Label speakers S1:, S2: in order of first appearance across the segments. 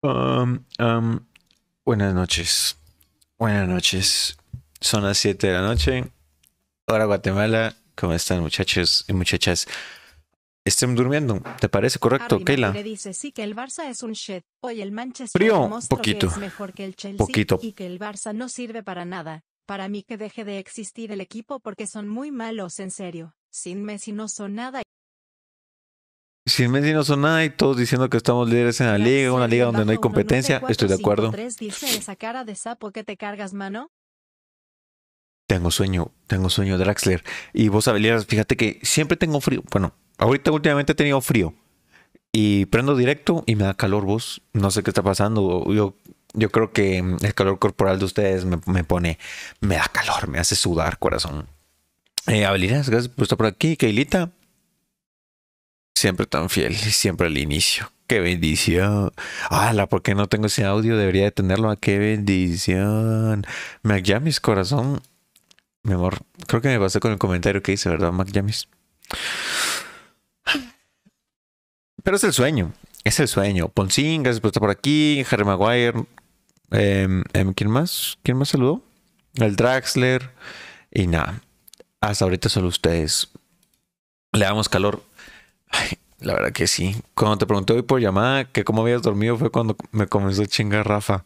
S1: Um, um, buenas noches. Buenas noches. Son las 7 de la noche. Ahora Guatemala. ¿Cómo están muchachos y muchachas? Estén durmiendo. ¿Te parece correcto, Keila? Le
S2: dice sí que el Barça es un shit. Hoy el Manchester Frío, poquito. mejor que el Chelsea poquito. y que el Barça no sirve para nada. Para mí que deje de existir el equipo porque son muy malos en serio. Sin Messi no son nada
S1: sin no son nada y todos diciendo que estamos líderes en la liga, una liga donde no hay competencia. Estoy de acuerdo. Tengo sueño, tengo sueño, Draxler. Y vos, Abelieras, fíjate que siempre tengo frío. Bueno, ahorita últimamente he tenido frío. Y prendo directo y me da calor vos. No sé qué está pasando. Yo, yo creo que mm, el calor corporal de ustedes me, pone, me da calor, me hace sudar, corazón. Eh, gracias por estar por aquí. Keilita, Siempre tan fiel, siempre al inicio. ¡Qué bendición! ¡Hala! ¿Por qué no tengo ese audio? Debería de tenerlo. Ah, ¡Qué bendición! Mac corazón. Mi amor, creo que me pasé con el comentario que hice, ¿verdad, Mac Pero es el sueño. Es el sueño. Poncín, gracias por estar aquí. Harry Maguire. Em, em, ¿Quién más? ¿Quién más saludó? El Draxler. Y nada. Hasta ahorita solo ustedes. Le damos calor Ay, la verdad que sí. Cuando te pregunté hoy por llamada que cómo habías dormido fue cuando me comenzó a chingar Rafa.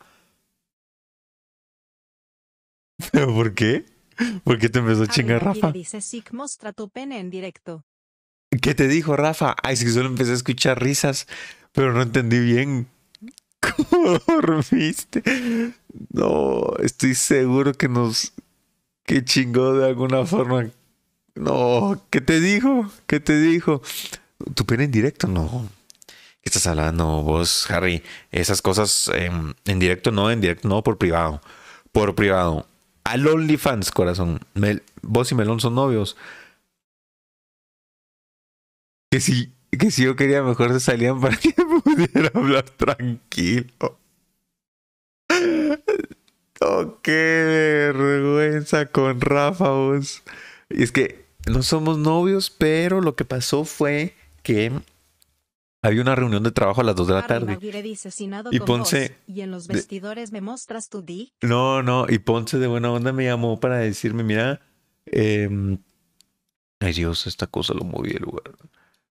S1: ¿Pero por qué? ¿Por qué te empezó a chingar Rafa?
S2: dice tu pene en directo.
S1: ¿Qué te dijo Rafa? Ay, sí, solo empecé a escuchar risas, pero no entendí bien. ¿Cómo dormiste? No, estoy seguro que nos... que chingó de alguna forma. No, ¿qué te dijo? ¿Qué te dijo? tu pena en directo, no. ¿Qué estás hablando vos, Harry? Esas cosas em, en directo no, en directo no, por privado. Por privado. Al OnlyFans, corazón. vos y Melón son novios. Que si, que si yo quería, mejor se salían para que pudiera hablar tranquilo. Oh, qué vergüenza con Rafa, vos. Y es que no somos novios, pero lo que pasó fue que había una reunión de trabajo a las 2 de la tarde.
S2: Y Ponce. y en los vestidores me mostras tu
S1: No, no. Y Ponce de buena onda me llamó para decirme: Mira, em, ay Dios, esta cosa lo moví el lugar.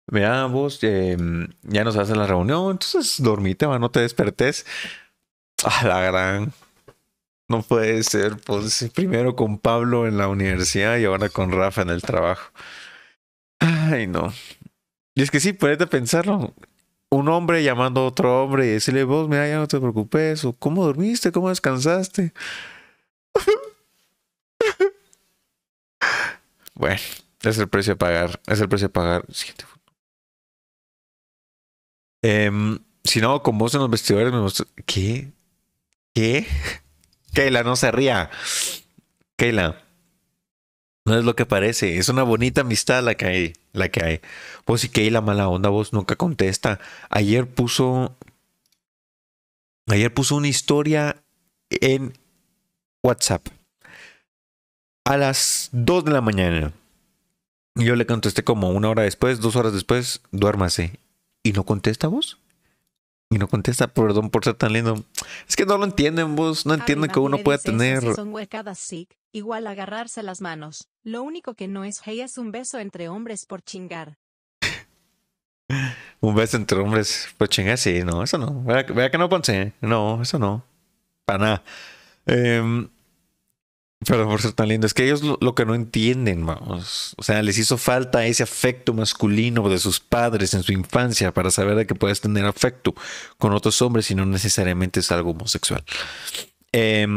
S1: Mira, vos em, ya nos hacen la reunión. Entonces dormite, va, no te despertes. A la gran. No puede ser. Pues primero con Pablo en la universidad y ahora con Rafa en el trabajo. Ay, no. Y es que sí, ponete pensarlo. Un hombre llamando a otro hombre y decirle, vos, mira, ya no te preocupes, o cómo dormiste, cómo descansaste. bueno, es el precio a pagar, es el precio a pagar. Siguiente. Em, si no, con vos en los vestidores me mostró. ¿Qué? ¿Qué? Keila no se ría. Keila no es lo que parece, es una bonita amistad la que hay, la que hay. Vos pues y que la mala onda, vos nunca contesta. Ayer puso. Ayer puso una historia en WhatsApp. A las 2 de la mañana. Yo le contesté como una hora después, dos horas después, duérmase. ¿Y no contesta vos? y no contesta, perdón por ser tan lindo. Es que no lo entienden vos, no entienden que uno pueda tener...
S2: igual agarrarse las manos. Lo único que no es hey es un beso entre hombres por chingar.
S1: un beso entre hombres por chingar, sí, no, eso no. Vea, que no pensé. No, eso no. Para nada. Em, pero por ser tan lindo, es que ellos lo, que no entienden, vamos. O sea, les hizo falta ese afecto masculino de sus padres en su infancia para saber de que puedes tener afecto con otros hombres y no necesariamente es algo homosexual. Eh,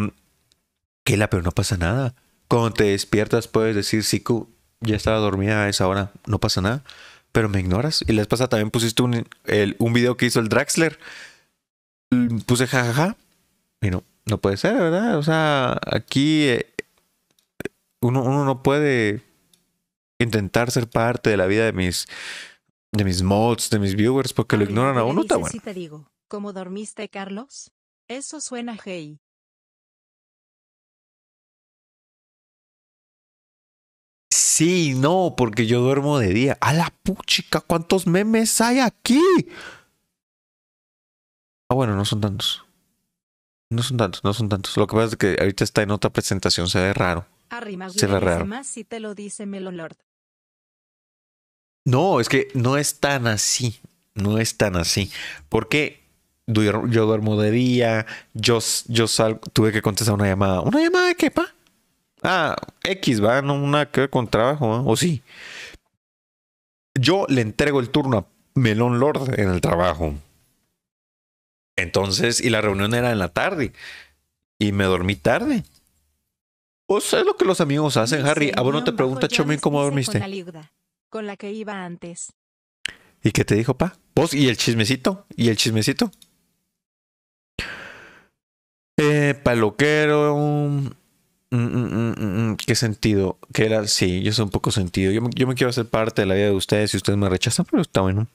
S1: pero no pasa nada. Cuando te despiertas puedes decir, Siku, ya estaba dormida a esa hora, no pasa nada, pero me ignoras. Y les pasa, también pusiste un, un video que hizo el Draxler. Mm, puse jajaja. Ja, Y no, no puede ser, ¿verdad? O sea, aquí eh, uno, uno no puede intentar ser parte de la vida de mis de mis mods, de mis viewers, porque lo ignoran a uno. Está bueno.
S2: te digo, ¿cómo dormiste, Carlos? Eso suena hey.
S3: sí, no, porque
S1: yo duermo de día. A la puchica, ¿cuántos memes hay aquí? Ah, bueno, no son tantos. No son tantos, no son tantos. Lo que pasa es que ahorita está en otra presentación, se ve raro. Ah, se ve raro.
S2: si te lo dice Melolord.
S1: No, es que no es tan así. No es tan así. Porque yo duermo de día, yo, yo tuve que contestar una llamada. ¿Una llamada de qué, pa? Ah, X, va, no nada que con trabajo, o sí. Yo le entrego el turno a Melon Lord en el trabajo. Entonces, y la reunión era en la tarde. Y me dormí tarde. Pues es lo que los amigos hacen, Harry. A ah, vos no te pregunta, Chomín ¿cómo dormiste?
S2: Con la con que iba antes.
S1: ¿Y qué te dijo, pa? ¿Vos? ¿Y el chismecito? ¿Y el chismecito? Eh, paloquero. Mm, mm, mm, ¿Qué sentido? Que era, sí, yo soy un poco sentido. Yo me, quiero hacer parte de la vida de ustedes si ustedes me rechazan, pero está bueno.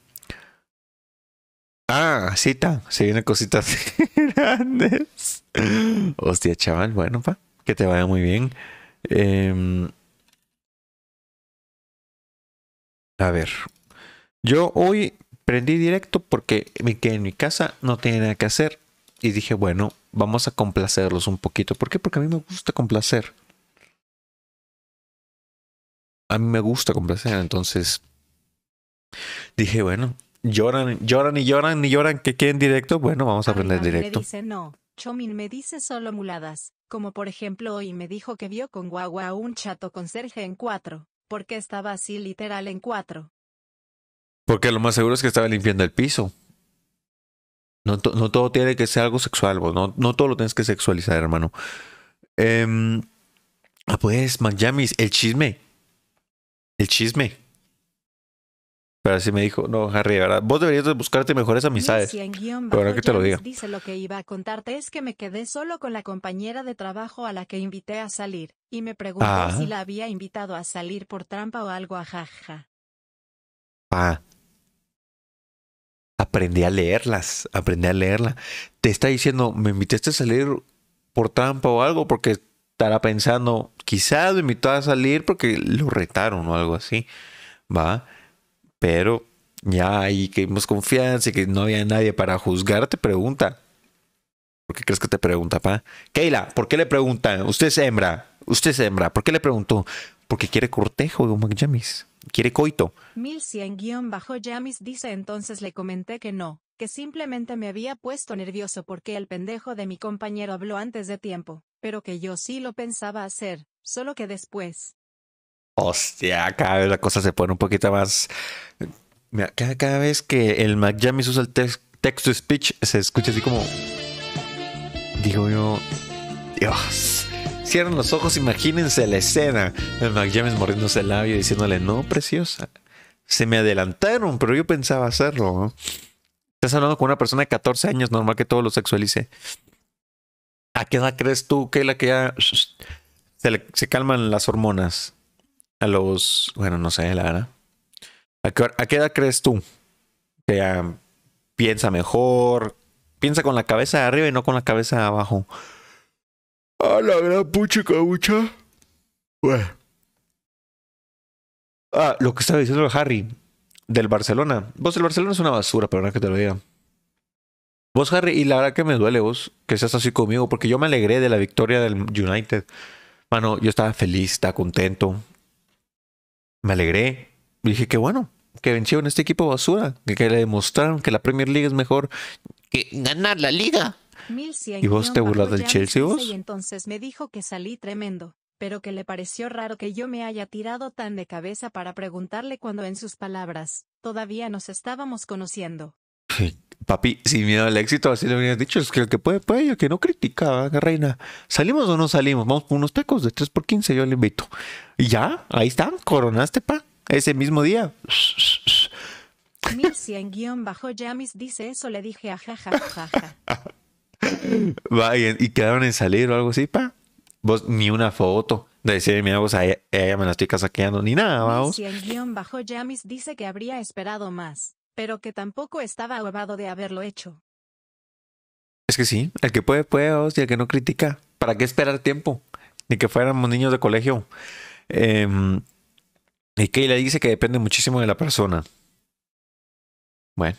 S1: Ah, cita. Se viene cositas
S4: grandes.
S1: Hostia, chaval. Bueno, pa. Que te vaya muy bien. Em, a ver. Yo hoy prendí directo porque me quedé en mi casa, no tenía nada que hacer. Y dije, bueno, vamos a complacerlos un poquito. ¿Por qué? Porque a mí me gusta complacer. A mí me gusta complacer, entonces dije, bueno, lloran, lloran y lloran y lloran que queden directo, bueno, vamos a aprender directo. Me dice
S2: no, Chomin me dice solo muladas, como por ejemplo hoy me dijo que vio con guagua a un chato con serge en cuatro, porque estaba así literal en cuatro.
S1: Porque lo más seguro es que estaba limpiando el piso. No, todo tiene que ser algo sexual, vos. No, no todo lo tienes que sexualizar, hermano. Eh, ah, pues, Miami, el chisme. El chisme. Pero así me dijo, no, Harry, ¿verdad? Vos deberías buscarte mejores amistades.
S2: Pero que te lo diga. Dice lo que iba a contarte es que me quedé solo con la compañera de trabajo a la que invité a salir, y me preguntó ah. si la había invitado a salir por trampa o algo, a
S1: Ah, aprendí a leerlas, aprendí a leerla. Te está diciendo, me invitaste a salir por trampa o algo, porque estará pensando, quizás me invitó a salir porque lo retaron o algo así, ¿va? Pero ya ahí que vimos confianza y que no había nadie para juzgar, te pregunta. ¿Por qué crees que te pregunta, pa? Keila, ¿por qué le preguntan? Usted es hembra, usted es hembra, ¿por qué le preguntó? Porque quiere cortejo de un quiere coito.
S2: 1100-Yamis dice entonces le comenté que no, que simplemente me había puesto nervioso porque el pendejo de mi compañero habló antes de tiempo, pero que yo sí lo pensaba hacer, solo que después.
S1: Hostia, cada vez la cosa se pone un poquito más... cada, vez que el McJamis usa el text, text to speech se escucha así como... Digo yo... Dios. Cierran los ojos, imagínense la escena. El James mordiéndose el labio diciéndole, no, preciosa. Se me adelantaron, pero yo pensaba hacerlo. Estás hablando con una persona de 14 años, normal que todo lo sexualice. ¿A qué edad crees tú que la que ya se, calman las hormonas? A los, bueno, no sé, la verdad. ¿A qué, a qué edad crees tú que ya piensa mejor? Piensa con la cabeza arriba y no con la cabeza abajo. A la gran pucha cabucha. Bueno. Ah, lo que estaba diciendo Harry del Barcelona. Vos, el Barcelona es una basura, perdona que te lo diga. Vos, Harry, y la verdad que me duele vos que seas así conmigo, porque yo me alegré de la victoria del United. Mano, yo estaba feliz, estaba contento. Me alegré. Dije que bueno, que vencieron este equipo basura, que, que le demostraron que la Premier League es mejor que ganar la liga.
S2: ¿Y vos te burlas del Chelsea vos? Y entonces me dijo que salí tremendo, pero que le pareció raro que yo me haya tirado tan de cabeza para preguntarle cuando en sus palabras, todavía nos estábamos conociendo.
S1: Papi, sin miedo al éxito, así lo habías dicho, es que el que puede, puede, el que no critica, reina. ¿Salimos o no salimos? Vamos con unos tacos de 3 por 15, yo le invito. Y ya, ahí están, coronaste, pa. Ese mismo día.
S2: 1100-Yamis dice eso, le dije a jaja.
S1: Va, y, quedaron en salir o algo así, pa. Vos ni una foto de decir, mira, vos ella, me la estoy casaqueando, ni nada, vamos. Si
S2: el guión bajo Jamis dice que habría esperado más, pero que tampoco estaba ahogado de haberlo hecho.
S1: Es que sí, el que puede, puede, hostia, el que no critica. ¿Para qué esperar tiempo? Ni que fuéramos niños de colegio. Eh, y Keila dice que depende muchísimo de la persona. Bueno.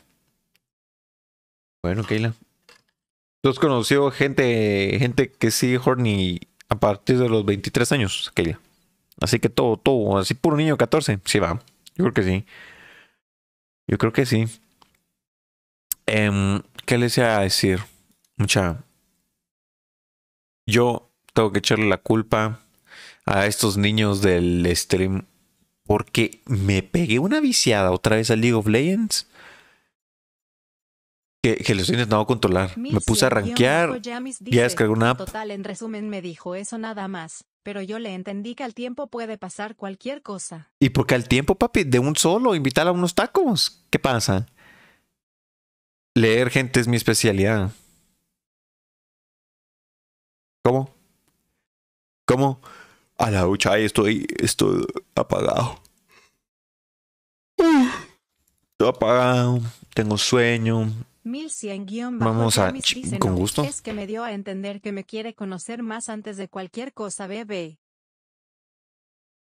S1: Bueno, Keila, ¿Tú conoció gente, gente que sí, horny, a partir de los 23 años, aquella? Así que todo, todo, así puro niño 14, sí va. Yo creo que sí. Yo creo que sí. Em, ¿Qué les iba a decir? Mucha. Yo tengo que echarle la culpa a estos niños del stream porque me pegué una viciada otra vez al League of Legends que, que lo estoy intentando controlar. Me puse a rankear, ya descargué una app.
S2: en resumen me dijo eso nada más. Pero yo le entendí que al tiempo puede pasar cualquier cosa.
S1: ¿Y por qué al tiempo, papi? De un solo, invitar a unos tacos. ¿Qué pasa? Leer gente es mi especialidad. ¿Cómo? ¿Cómo? A la ducha, estoy, estoy apagado.
S2: Estoy
S1: apagado, tengo sueño,
S2: Vamos a con gusto. Es que me dio a entender que me quiere conocer más antes de cualquier cosa, bebé.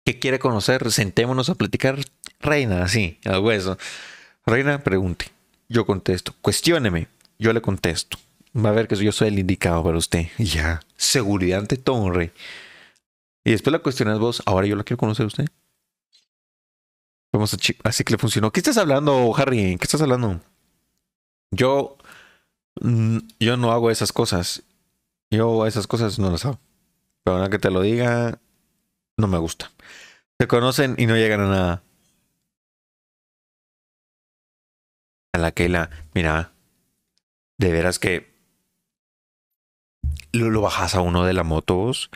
S1: ¿Qué quiere conocer? Sentémonos a platicar. Reina, así, algo eso. Reina, pregunte. Yo contesto. Cuestióneme. Yo le contesto. Va a ver que yo soy el indicado para usted. Ya. Seguridad ante todo, Y después la cuestionas vos. Ahora yo la quiero conocer a usted. Vamos a Así que le funcionó. ¿Qué estás hablando, Harry? ¿Qué estás hablando? Yo, mm, yo no hago esas cosas. Yo esas cosas no las hago. Pero ahora que te lo diga, no me gusta. Se conocen y no llegan a nada. A la que la, mira, de veras que lo, lo bajas a uno de la motos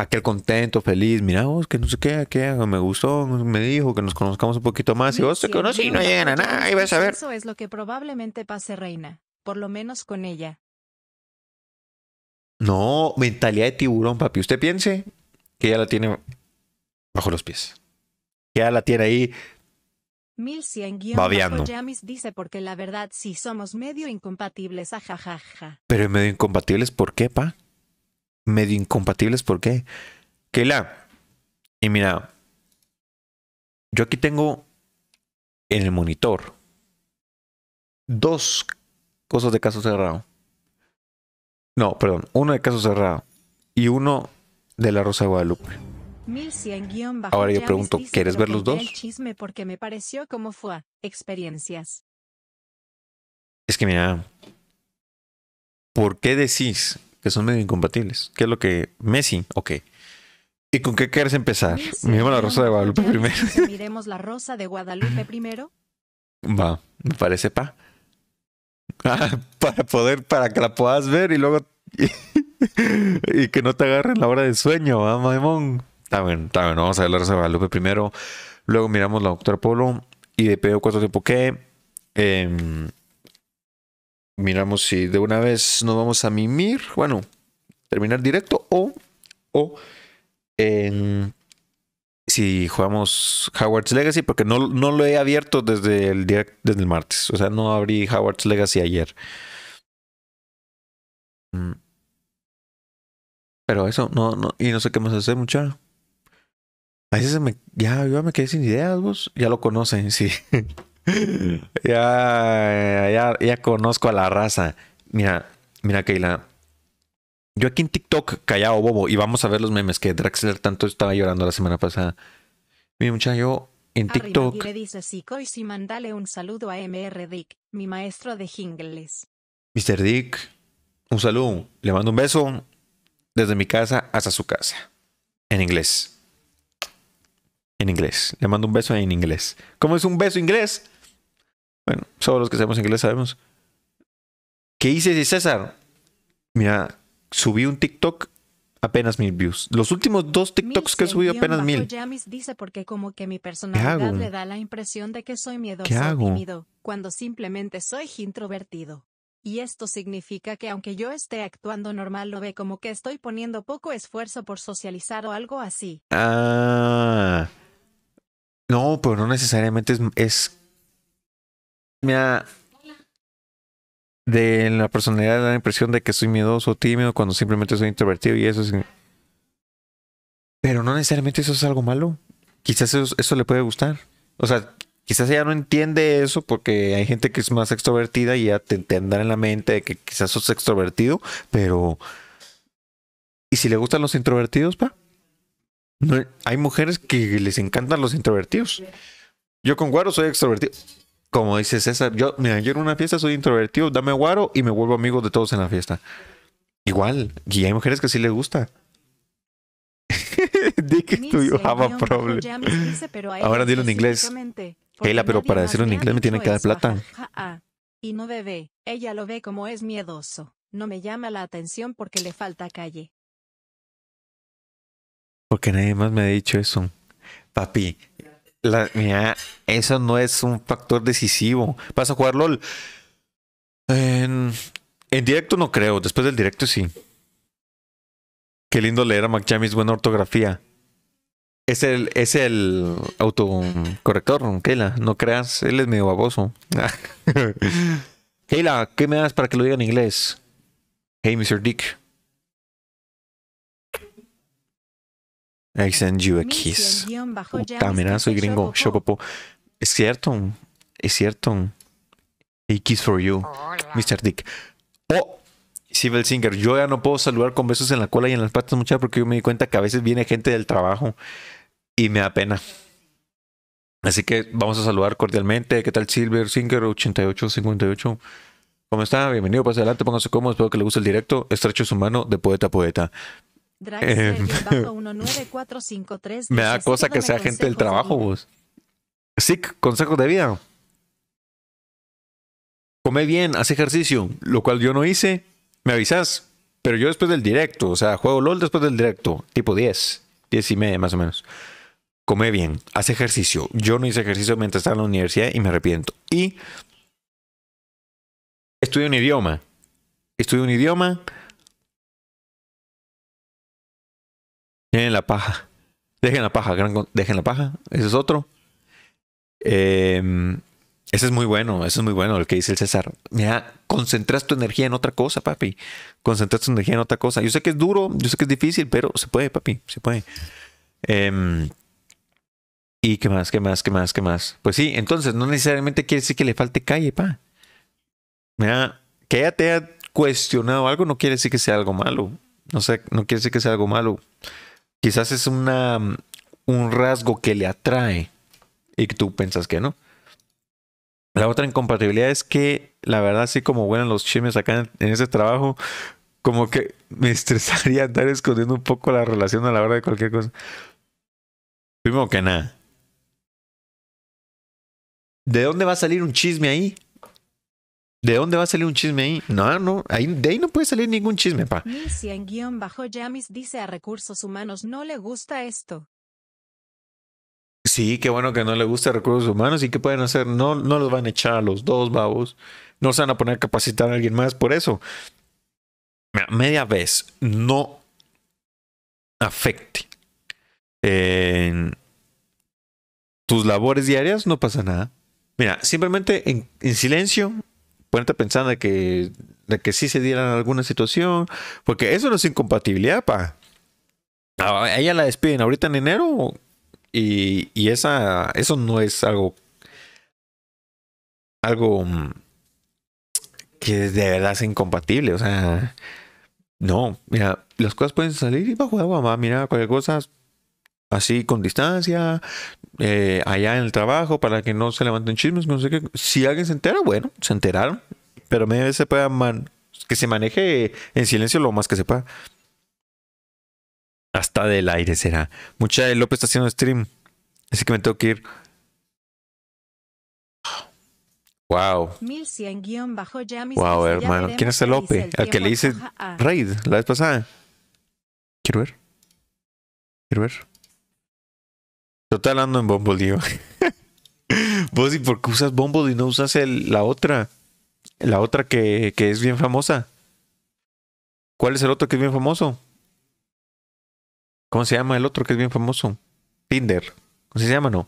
S1: aquel contento, feliz, mira vos, que no sé qué, que me gustó, me dijo que nos conozcamos un poquito más y vos te conocí y no llegan a nada, y vas a ver. Eso
S2: es lo que probablemente pase, Reina, por lo menos con ella.
S1: No, mentalidad de tiburón, papi. Usted piense que ya la tiene bajo los pies. que Ya la tiene ahí
S2: 1100 babeando. dice porque la verdad sí somos medio incompatibles, ajajaja. Ah,
S1: Pero medio incompatibles, ¿por qué, pa? medio incompatibles. ¿Por qué? la y mira, yo aquí tengo en el monitor dos cosas de caso cerrado. No, perdón, uno de caso cerrado y uno de la Rosa de Guadalupe.
S2: Ahora yo pregunto, ¿quieres ver los dos? porque me pareció como fue, experiencias.
S1: Es que mira, ¿por qué decís que son medio incompatibles. ¿Qué es lo que. Messi, ok. ¿Y con qué quieres empezar? Miremos la rosa de Guadalupe primero.
S2: Miremos la rosa de Guadalupe primero.
S1: Va, me parece pa. Ah, para poder, para que la puedas ver y luego. Y, que no te agarren la hora de sueño, ¿ah, Maimón? Está bien, está bien. Vamos a ver la rosa de Guadalupe primero. Luego miramos la doctora Polo y de pedo cuatro tiempo qué? Eh, miramos si de una vez nos vamos a mimir, bueno, terminar directo o, o en, si jugamos Howard's Legacy, porque no, no lo he abierto desde el, desde el martes, o sea, no abrí Howard's Legacy ayer. Mm. Pero eso, no, no, y no sé qué más hacer, muchacho. A veces me, ya, me quedé sin ideas, vos. Ya lo conocen, sí. ya, ya, ya conozco a la raza. Mira, mira, Keila. Yo aquí en TikTok, callado bobo, y vamos a ver los memes que Draxler tanto estaba llorando la semana pasada. Mira, muchacho, en TikTok. le
S2: dice y mandale un saludo a MR Dick, mi maestro de jingles.
S1: Mr. Dick, un saludo. Le mando un beso desde mi casa hasta su casa. En inglés. En inglés. Le mando un beso en inglés. ¿Cómo es un beso inglés? Bueno, solo los que sabemos inglés sabemos. ¿Qué hice si César? Mira, subí un TikTok apenas mil views. Los últimos dos TikToks que he subido apenas mil.
S2: dice porque como que mi personalidad ¿Qué hago? le da la impresión de que soy miedoso ¿Qué hago? tímido, cuando simplemente soy introvertido. Y esto significa que aunque yo esté actuando normal lo ve como que estoy poniendo poco esfuerzo por socializar o algo así.
S1: Ah. No, pero no necesariamente es, es de la personalidad da la impresión de que soy miedoso tímido cuando simplemente soy introvertido y eso es... Pero no necesariamente eso es algo malo. Quizás eso, le puede gustar. O sea, quizás ella no entiende eso porque hay gente que es más extrovertida y ya te, en la mente de que quizás sos extrovertido, pero... ¿Y si le gustan los introvertidos, pa? hay mujeres que les encantan los introvertidos. Yo con Guaro soy extrovertido. Como dice César, yo, mira, yo en una fiesta soy introvertido, dame guaro y me vuelvo amigo de todos en la fiesta. Igual, y hay mujeres que sí les gusta. Di que tú
S2: Ahora dilo en inglés. Ella, pero para decirlo en inglés me tiene que dar plata. Y no bebé, ella lo ve como es miedoso. No me llama la atención porque le falta calle.
S1: Porque nadie más me ha dicho eso. Papi, mira, eso no es un factor decisivo. ¿Vas a jugar LOL? En, directo no creo, después del directo sí. Qué lindo leer a McJammy's buena ortografía. Es el, es el autocorrector, Keila. No creas, él es medio baboso. Keila, ¿qué me das para que lo diga en inglés? Hey, Mr. Dick. I send you a kiss. También soy gringo. Es cierto. Es cierto. A kiss for you. Mr. Dick. Oh, Silver Singer. Yo ya no puedo saludar con besos en la cola y en las patas, muchachos, porque yo me di cuenta que a veces viene gente del trabajo y me da pena. Así que vamos a saludar cordialmente. ¿Qué tal, Silver Singer 8858? ¿Cómo está? Bienvenido, pase adelante, póngase cómodo. Espero que le guste el directo. Estrecho su mano de poeta a poeta
S2: me da cosa que sea gente del trabajo,
S1: vos. consejos de vida. Come bien, haz ejercicio, lo cual yo no hice. Me avisas, pero yo después del directo, o sea, juego LOL después del directo, tipo 10, 10 y media más o menos. Come bien, haz ejercicio. Yo no hice ejercicio mientras estaba en la universidad y me arrepiento. Y estudio un
S3: idioma. Estudio un idioma
S1: Dejen la paja. Dejen la paja, dejen la paja. Ese es otro. Em, ese es muy bueno, ese es muy bueno el que dice el César. Mira, concentras tu energía en otra cosa, papi. Concentras tu energía en otra cosa. Yo sé que es duro, yo sé que es difícil, pero se puede, papi, se puede. Em, ¿Y qué más, qué más, qué más, qué más? Pues sí, entonces no necesariamente quiere decir que le falte calle, pa. Mira, que ella te haya cuestionado algo no quiere decir que sea algo malo. No sé, no quiere decir que sea algo malo quizás es una, un rasgo que le atrae y tú piensas que no. La otra incompatibilidad es que, la verdad, así como vuelan los chismes acá en, ese trabajo, como que me estresaría andar escondiendo un poco la relación a la hora de cualquier cosa. Primero que nada. ¿De dónde va a salir un chisme ahí? ¿De dónde va a salir un chisme ahí? No, no, de ahí no puede salir ningún chisme, pa.
S2: Si en guión bajo Yamis dice a recursos humanos no le gusta esto.
S1: Sí, qué bueno que no le gusta recursos humanos y qué pueden hacer. No, no los van a echar a los dos babos. No se van a poner a capacitar a alguien más por eso. media vez no afecte eh, tus labores diarias, no pasa nada. Mira, simplemente en silencio, ponerte pensando pensar de que, que sí se diera alguna situación, porque eso no es incompatibilidad, pa. Ah, ella la despiden ahorita en enero y, esa, eso no es algo, algo mm, que de verdad es incompatible, o sea, no, mira, las cosas pueden salir y bajo agua, mamá, mira, cualquier cosa así con distancia, eh, allá en el trabajo para que no se levanten chismes, no sé qué. Si alguien se entera, bueno, se enteraron. Pero media vez se pueda que se maneje en silencio lo más que sepa Hasta del aire será. Mucha López está haciendo stream. Así que me tengo que ir. Wow.
S2: wow, hermano. ¿Quién es el Lope? Al que le hice ah. raid
S1: la vez pasada. Quiero ver. Quiero ver te hablando en digo. Vos, ¿y por qué usas Bumblebee y no usas la otra? La otra que, es bien famosa. ¿Cuál es el otro que es bien famoso? ¿Cómo se llama el otro que es bien famoso? Tinder. ¿Cómo se llama, no?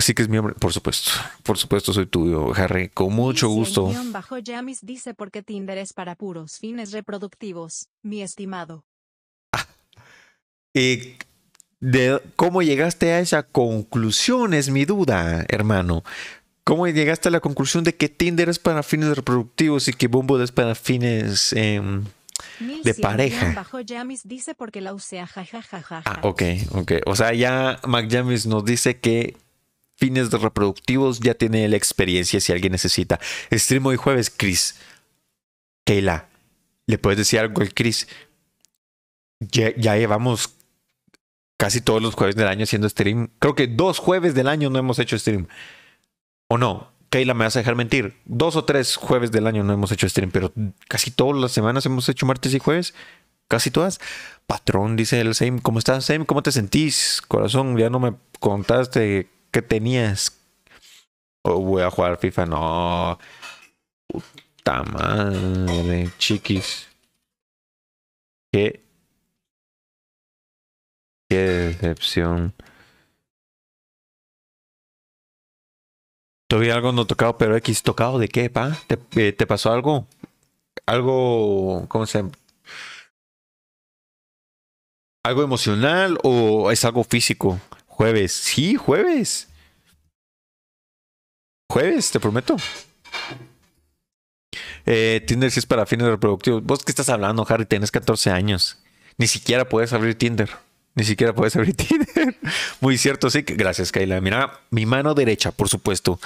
S1: Sí que es mi hombre, por supuesto. Por supuesto, soy tuyo, Harry. Con mucho gusto.
S2: bajo dice porque Tinder es para puros fines reproductivos, mi estimado.
S1: cómo llegaste a esa conclusión? Es mi duda, hermano. ¿Cómo llegaste a la conclusión de que Tinder es para fines reproductivos y que Bumble es para fines em,
S2: de pareja? dice porque la Ah,
S1: ok, ok. O sea, ya Mac nos dice que fines reproductivos ya tiene la experiencia si alguien necesita. Stream hoy jueves, Chris. Kela, ¿le puedes decir algo al Chris? ya llevamos casi todos los jueves del año haciendo stream. Creo que dos jueves del año no hemos hecho stream. ¿O no? Kayla, me vas a dejar mentir. Dos o tres jueves del año no hemos hecho stream, pero casi todas las semanas hemos hecho martes y jueves. Casi todas. Patrón, dice el same. ¿Cómo estás, same? ¿Cómo te sentís? Corazón, ya no me contaste qué tenías. O oh, voy a jugar FIFA. No. Puta madre, chiquis. Qué
S3: Qué decepción. Todavía algo no tocado, pero X tocado de qué, pa? Eh, ¿Te, pasó
S1: algo? Algo, ¿cómo se llama? ¿Algo emocional o es algo físico? Jueves, sí, jueves. Jueves, te prometo. Eh, Tinder si es para fines reproductivos. ¿Vos qué estás hablando, Harry? Tienes 14 años. Ni siquiera puedes abrir Tinder. Ni siquiera puedes abrir Tinder. Muy cierto, sí. Gracias, Kayla. Mira, mi mano derecha, por supuesto.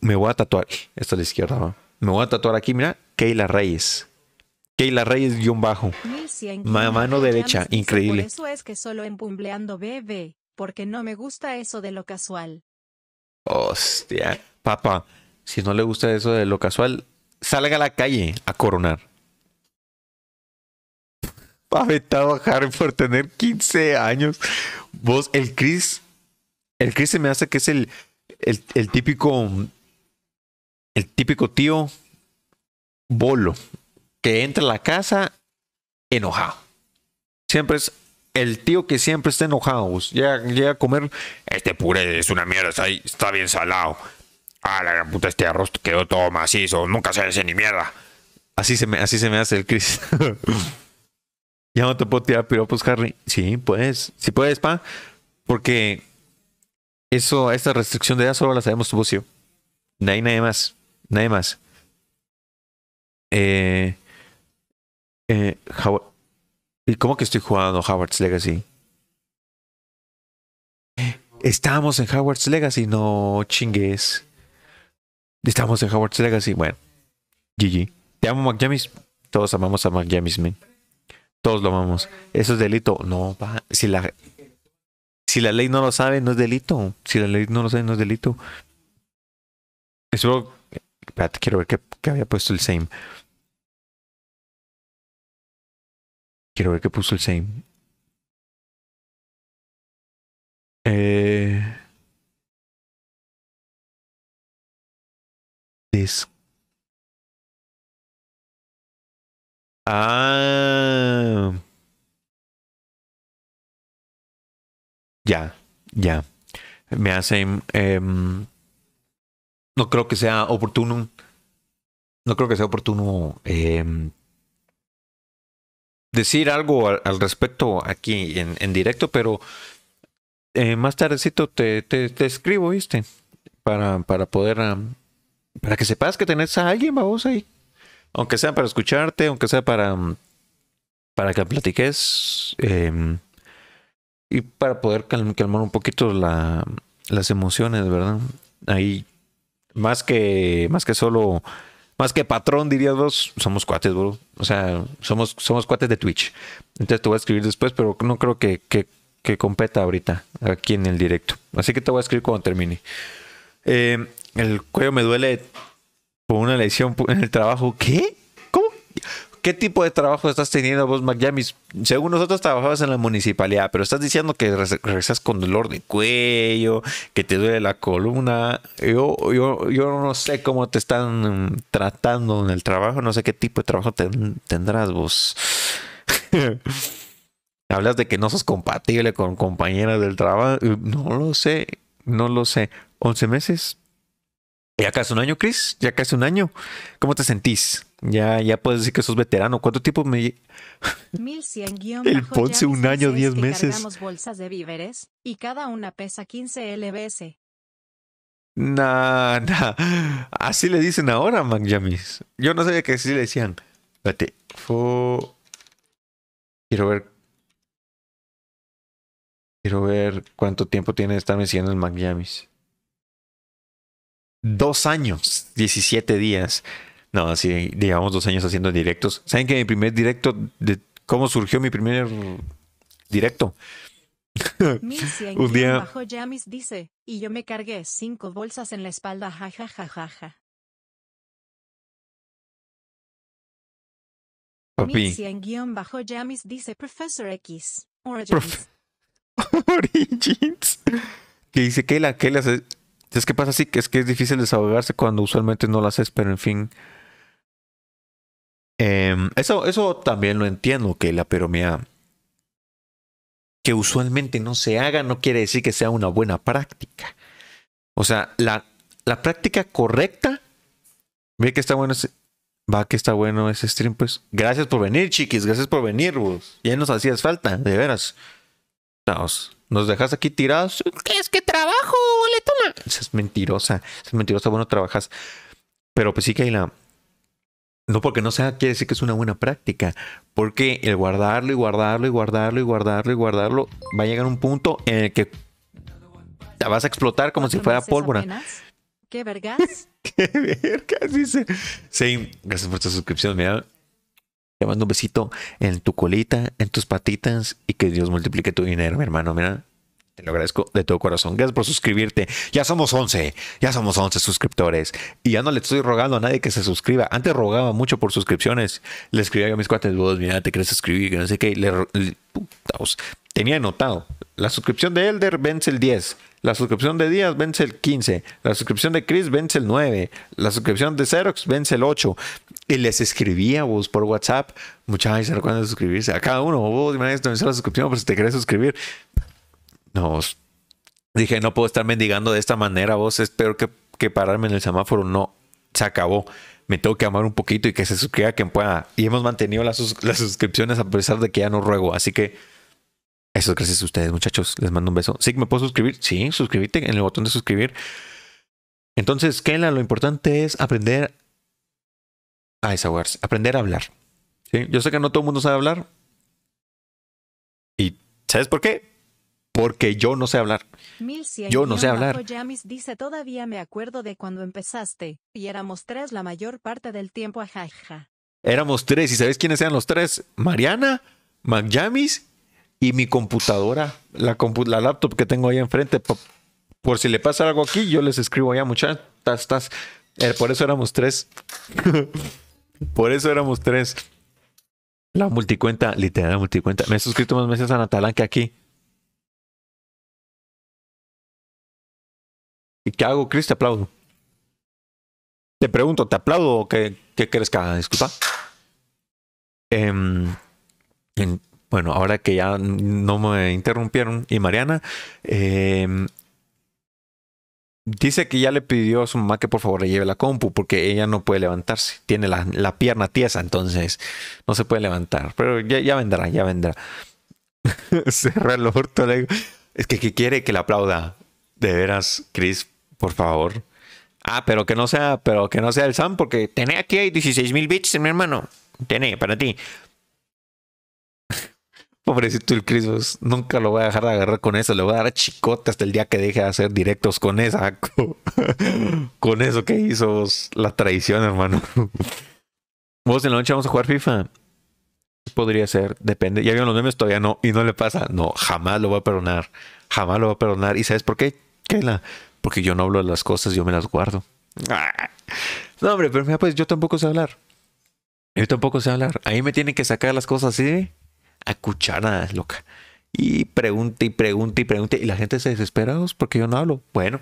S1: Me voy a tatuar. Esto de la izquierda, ¿no? Me voy a tatuar aquí, mira, Kayla Reyes. Kayla Reyes guión bajo.
S2: mano derecha, increíble. Por eso es que solo empumbleando bebe, bebé, porque no me gusta eso de lo casual.
S1: Hostia, papá, si no le gusta eso de lo casual, salga a la calle a coronar vetado a Harry por tener 15 años. Vos, el Chris, el Chris se me hace que es el, el, típico, el típico tío bolo que entra a la casa enojado. Siempre es el tío que siempre está enojado. Llega, a comer, este puré es una mierda, está, está bien salado. Ah, la gran puta, este arroz quedó todo macizo, nunca se hace ni mierda. Así se me, así se me hace el Chris. Ya no te puedo tirar piropos, Harry. Sí, puedes. Sí puedes, pa. Porque eso, esta restricción de edad solo la sabemos tu bucio. No hay nadie más. Nadie más. Eh, eh, ¿Y cómo que estoy jugando Howard's Legacy? Estamos en Howard's Legacy, no chingues. Estamos en Howard's Legacy. Bueno, GG. Te amo, Mac Todos amamos a Mac man. Todos lo vamos, Eso es delito. No, si la, si la ley no lo sabe, no es delito. Si la ley no lo sabe, no es delito. eso Espérate, quiero ver que, había
S3: puesto el same. Quiero ver qué puso el same. Eh. Ah. Ya, ya. Me hacen.
S1: Em, no creo que sea oportuno. No creo que sea oportuno em, decir algo al, respecto aquí en, directo, pero eh, más tardecito te, te, escribo, ¿viste? Para, para poder. para que sepas que tenés a alguien, vamos ahí aunque sea para escucharte, aunque sea para, mm, para que platiques em, y para poder calmar un poquito las emociones, ¿verdad? Ahí, más que, más que solo, más que patrón, dirías vos, somos cuates, bro. O sea, somos, somos cuates de Twitch. Entonces te voy a escribir después, pero no creo que, que, que competa ahorita, aquí en el directo. Así que te voy a escribir cuando termine. Em, el cuello me duele por una lesión en el trabajo. ¿Qué? ¿Cómo? ¿Qué tipo de trabajo estás teniendo vos, Miami? Según nosotros trabajabas en la municipalidad, pero estás diciendo que regresas con dolor de cuello, que te duele la columna. Yo, no sé cómo te están mm, tratando en el trabajo, no sé qué tipo de trabajo tendrás vos. Hablas de que no sos compatible con compañeras del trabajo. No lo sé, no lo sé. ¿11 meses? Ya casi un año, Chris. Ya casi un año. ¿Cómo te sentís? Ya, ya puedes decir que sos veterano. ¿Cuánto tiempo me...
S2: 1100 El Ponce un año, 10 meses. bolsas y cada una pesa
S1: Nah, nah. Así le dicen ahora, Magyamis. Yo no sabía que así le decían. Espérate. Quiero ver... Quiero ver cuánto tiempo tiene estarme siguiendo el Magyamis dos años, 17 días. No, así llevamos dos años haciendo directos. ¿Saben que mi primer directo, de cómo surgió mi primer directo?
S2: un día bajo Jamis dice, y yo me cargué cinco bolsas en la espalda, jajajajaja. Papi. en guión bajo Yamis dice Professor X. Origins. Prof Origins.
S1: Que dice que la que es que pasa así, que es que es difícil desahogarse cuando usualmente no lo haces, pero en fin. Em, eso, eso también lo entiendo, que la pero que usualmente no se haga no quiere decir que sea una buena práctica. O sea, la, la práctica correcta, ve que está bueno ese, va que está bueno ese stream, pues. Gracias por venir, chiquis, gracias por venir, vos. Ya nos hacías falta, de veras. Vamos. Nos dejas aquí tirados.
S2: ¿Qué es que trabajo? Le
S1: toma. Esa es mentirosa. es mentirosa. Bueno, trabajas. Pero pues sí, que la... No porque no sea, quiere decir que es una buena práctica. Porque el guardarlo y guardarlo y guardarlo y guardarlo y guardarlo va a llegar a un punto en el que te vas a explotar como si fuera pólvora.
S2: ¿Qué vergas? ¿Qué vergas? Dice.
S1: Sí, gracias por tu suscripción. Mira, te mando un besito en tu colita, en tus patitas y que Dios multiplique tu dinero, mi hermano. Mira, te lo agradezco de todo corazón. Gracias por suscribirte. Ya somos 11, ya somos 11 suscriptores. Y ya no le estoy rogando a nadie que se suscriba. Antes rogaba mucho por suscripciones. Le escribía a mis cuates, vos, mira, te quieres suscribir, que no sé qué. Le, Tenía anotado. La suscripción de Elder vence el 10. La suscripción de Díaz vence el 15. La suscripción de Chris vence el 9. La suscripción de Xerox vence el 8. Y les escribía vos por WhatsApp. Muchachos, recuerden suscribirse. A cada uno, vos imagínate la suscripción, pero si te querés suscribir. No, dije, no puedo estar mendigando de esta manera, vos. Es peor que, pararme en el semáforo. No, se acabó me tengo que amar un poquito y que se suscriba quien pueda. Y hemos mantenido las, suscripciones a pesar de que ya no ruego. Así que eso es gracias a ustedes, muchachos. Les mando un beso. ¿Sí me puedo suscribir? Sí, suscríbete en el botón de suscribir. Entonces, Kela, lo importante es aprender a desahogarse, aprender a hablar. Yo sé que no todo el mundo sabe hablar. ¿Y sabes por qué? Porque yo no sé hablar.
S2: yo no sé hablar. dice, todavía me acuerdo de cuando empezaste, y éramos tres la mayor parte del tiempo,
S1: Éramos tres, ¿y sabes quiénes eran los tres? Mariana, Magyamis y mi computadora, la, la laptop que tengo ahí enfrente, por si le pasa algo aquí, yo les escribo allá muchas. tas, eh, por eso éramos tres. por eso éramos tres. La multicuenta, literal multicuenta. Me he suscrito
S3: más meses a Natalán que aquí.
S1: ¿Y qué hago, Chris? Te aplaudo. Te pregunto, ¿te aplaudo o qué, qué crees que haga? Disculpa. Eh, bueno, ahora que ya no me interrumpieron, y Mariana, em, dice que ya le pidió a su mamá que por favor le lleve la compu, porque ella no puede levantarse, tiene la, pierna tiesa, entonces no se puede levantar, pero ya, vendrá, ya vendrá. Cerra el orto, le digo. Es que, quiere que le aplauda. De veras, Chris, por favor. Ah, pero que no sea, pero que no sea el Sam, porque tiene aquí 16000 mil bits, mi hermano. Tiene para ti. Pobrecito el Cris pues, nunca lo voy a dejar de agarrar con eso, le voy a dar chicote hasta el día que deje de hacer directos con esa con eso que hizo pues, la traición, hermano. Vos en la noche vamos a jugar FIFA. Podría ser, depende. Ya vieron los memes, todavía no, y no le pasa. No, jamás lo voy a perdonar. Jamás lo voy a perdonar. ¿Y sabes por qué, ¿Qué la...? Porque yo no hablo de las cosas, yo me las guardo. No, hombre, pero mira, pues yo tampoco sé hablar. Yo tampoco sé hablar. Ahí me tienen que sacar las cosas así a cucharadas, loca. Y pregunta y pregunta y pregunta. Y la gente se desespera porque yo no hablo. Bueno.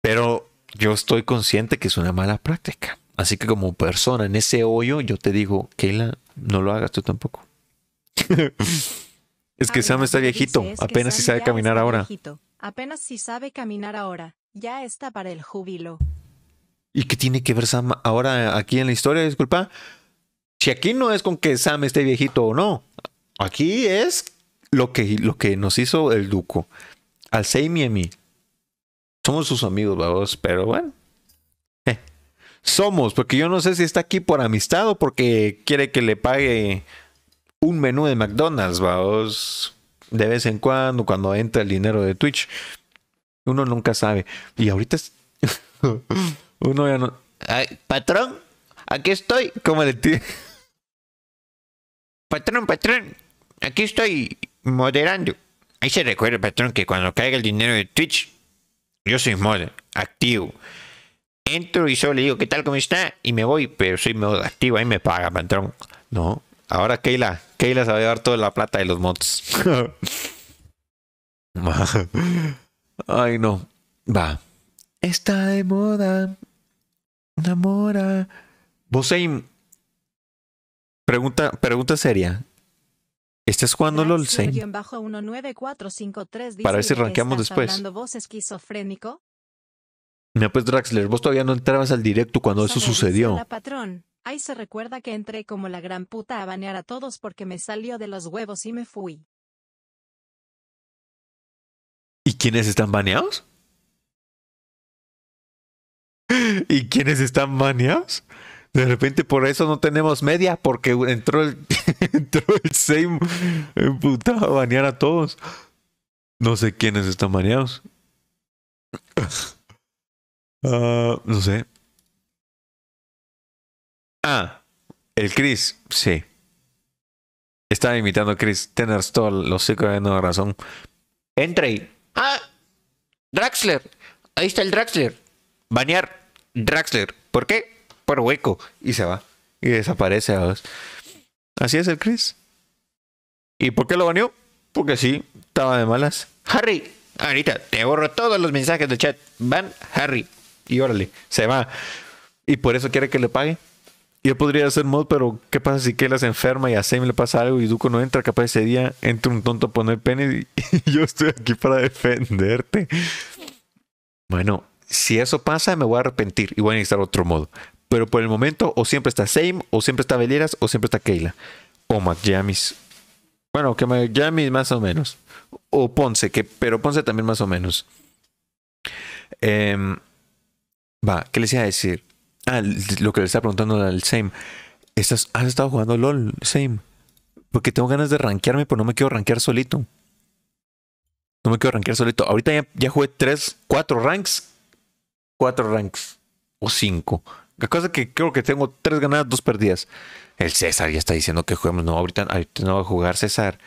S1: Pero yo estoy consciente que es una mala práctica. Así que como persona en ese hoyo, yo te digo, Keila, no lo hagas tú tampoco. es que Sam está viejito. Apenas si sabe caminar ahora.
S2: Apenas si sabe caminar ahora. Ya está para el júbilo.
S1: ¿Y qué tiene que ver Sam ahora aquí en la historia? Disculpa. Si aquí no es con que Sam esté viejito o no. Aquí es lo que, lo que nos hizo el Duco. Al Seimi y a mí. Somos sus amigos, vamos, pero bueno. Eh, somos, porque yo no sé si está aquí por amistad o porque quiere que le pague un menú de McDonald's, vamos. De vez en cuando, cuando entra el dinero de Twitch. Uno nunca sabe. Y ahorita uno ya no. patrón, aquí estoy. ¿Cómo le tiene. Patrón, patrón, aquí estoy moderando. Ahí se recuerda, patrón, que cuando caiga el dinero de Twitch, yo soy mod, activo. Entro y solo le digo, ¿qué tal, cómo está? Y me voy, pero soy mod activo, ahí me paga, patrón. No, ahora Keila, Keila se va llevar toda la plata de los mods. Ay, no. Va. Está de moda. mora vos Pregunta, pregunta seria. ¿Estás jugando LOL
S2: Para ver si rankeamos después. Vos puedes
S1: No, pues Draxler, vos todavía no entrabas al directo cuando eso sucedió. La
S2: patrón. Ahí se recuerda que entré como la gran puta a banear a todos porque me salió de los huevos y me fui.
S3: ¿Y quiénes están baneados?
S1: ¿Y quiénes están baneados? De repente por eso no tenemos media, porque entró el, entró el Same emputado a banear a todos. No sé quiénes están baneados. Ah, no sé. Ah, el Chris, sí. Estaba imitando a Chris. Teners lo sé que de nueva razón. Entre. Ah, Draxler. Ahí está el Draxler. Banear Draxler. ¿Por qué? por hueco. Y se va. Y desaparece. a vos. Así es el Chris. ¿Y por qué lo baneó? Porque sí, estaba de malas. Harry, ahorita te borro todos los mensajes de chat. Van Harry. Y órale, se va. Y por eso quiere que le pague. Yo podría hacer mod, pero ¿qué pasa si Kela se enferma y a Sam le pasa algo y Duco no entra? Capaz ese día entra un tonto a poner pene y, yo estoy aquí para defenderte. Bueno, si eso pasa, me voy a arrepentir y voy a necesitar otro modo. Pero por el momento, o siempre está Same, o siempre está velieras o siempre está Keila. O McJamis. Bueno, que McJamis más o menos. O Ponce, que, pero Ponce también más o menos. Em, va, ¿qué les iba a decir? Ah, lo que le estaba preguntando al Same. ¿Estás, ¿Has estado jugando LOL, Same? Porque tengo ganas de rankearme, pero no me quiero rankear solito. No me quiero rankear solito. Ahorita ya, ya jugué tres... Cuatro ranks. Cuatro ranks. O cinco... La cosa que creo que tengo tres ganadas, dos perdidas. El César ya está diciendo que juguemos. No, ahorita, no va a jugar César.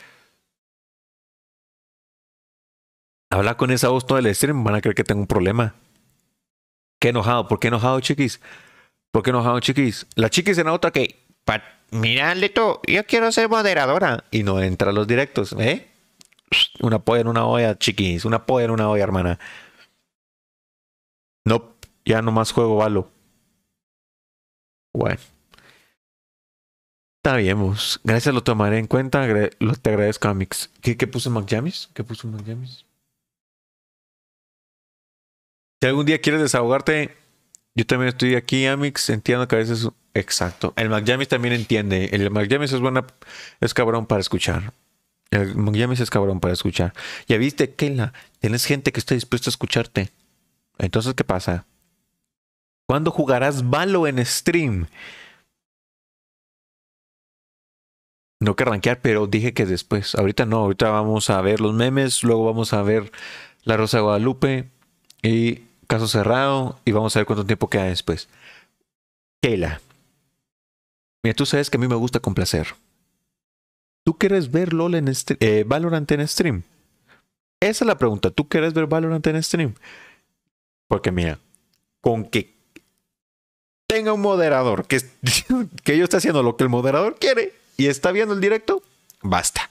S1: Habla con esa voz todo el stream, van a creer que tengo un problema. Qué enojado, ¿por qué enojado, chiquis? ¿Por qué enojado, chiquis? La chiquis en la otra que, mira, Leto, yo quiero ser moderadora. Y no entra a los directos, ¿eh? Una polla en una olla, chiquis. Una polla en una olla, hermana. No, ya ya más juego balo. Bueno. Está bien, Gracias, lo tomaré en cuenta. te agradezco, Amix. ¿Qué, qué puso McJamis? ¿Qué puso McJamis? Si algún día quieres desahogarte, yo también estoy aquí, Amix. Entiendo que a veces. Exacto. El McJamis también entiende. El McJamis es buena. Es cabrón para escuchar. El McJamis es cabrón para escuchar. Ya viste, Kela. Tienes gente que está dispuesta a escucharte. Entonces, ¿qué pasa? ¿Cuándo jugarás valor en stream? No que rankear, pero dije que después. Ahorita no, ahorita vamos a ver los memes, luego vamos a ver La Rosa Guadalupe y Caso Cerrado y vamos a ver cuánto tiempo queda después. Keila. Mira, tú sabes que a mí me gusta complacer. ¿Tú quieres ver LOL en este, eh, Valorant en stream? Esa es la pregunta. ¿Tú quieres ver Valorant en stream? Porque mira, con que tenga un moderador que, que yo está haciendo lo que el moderador quiere y está viendo el directo, basta.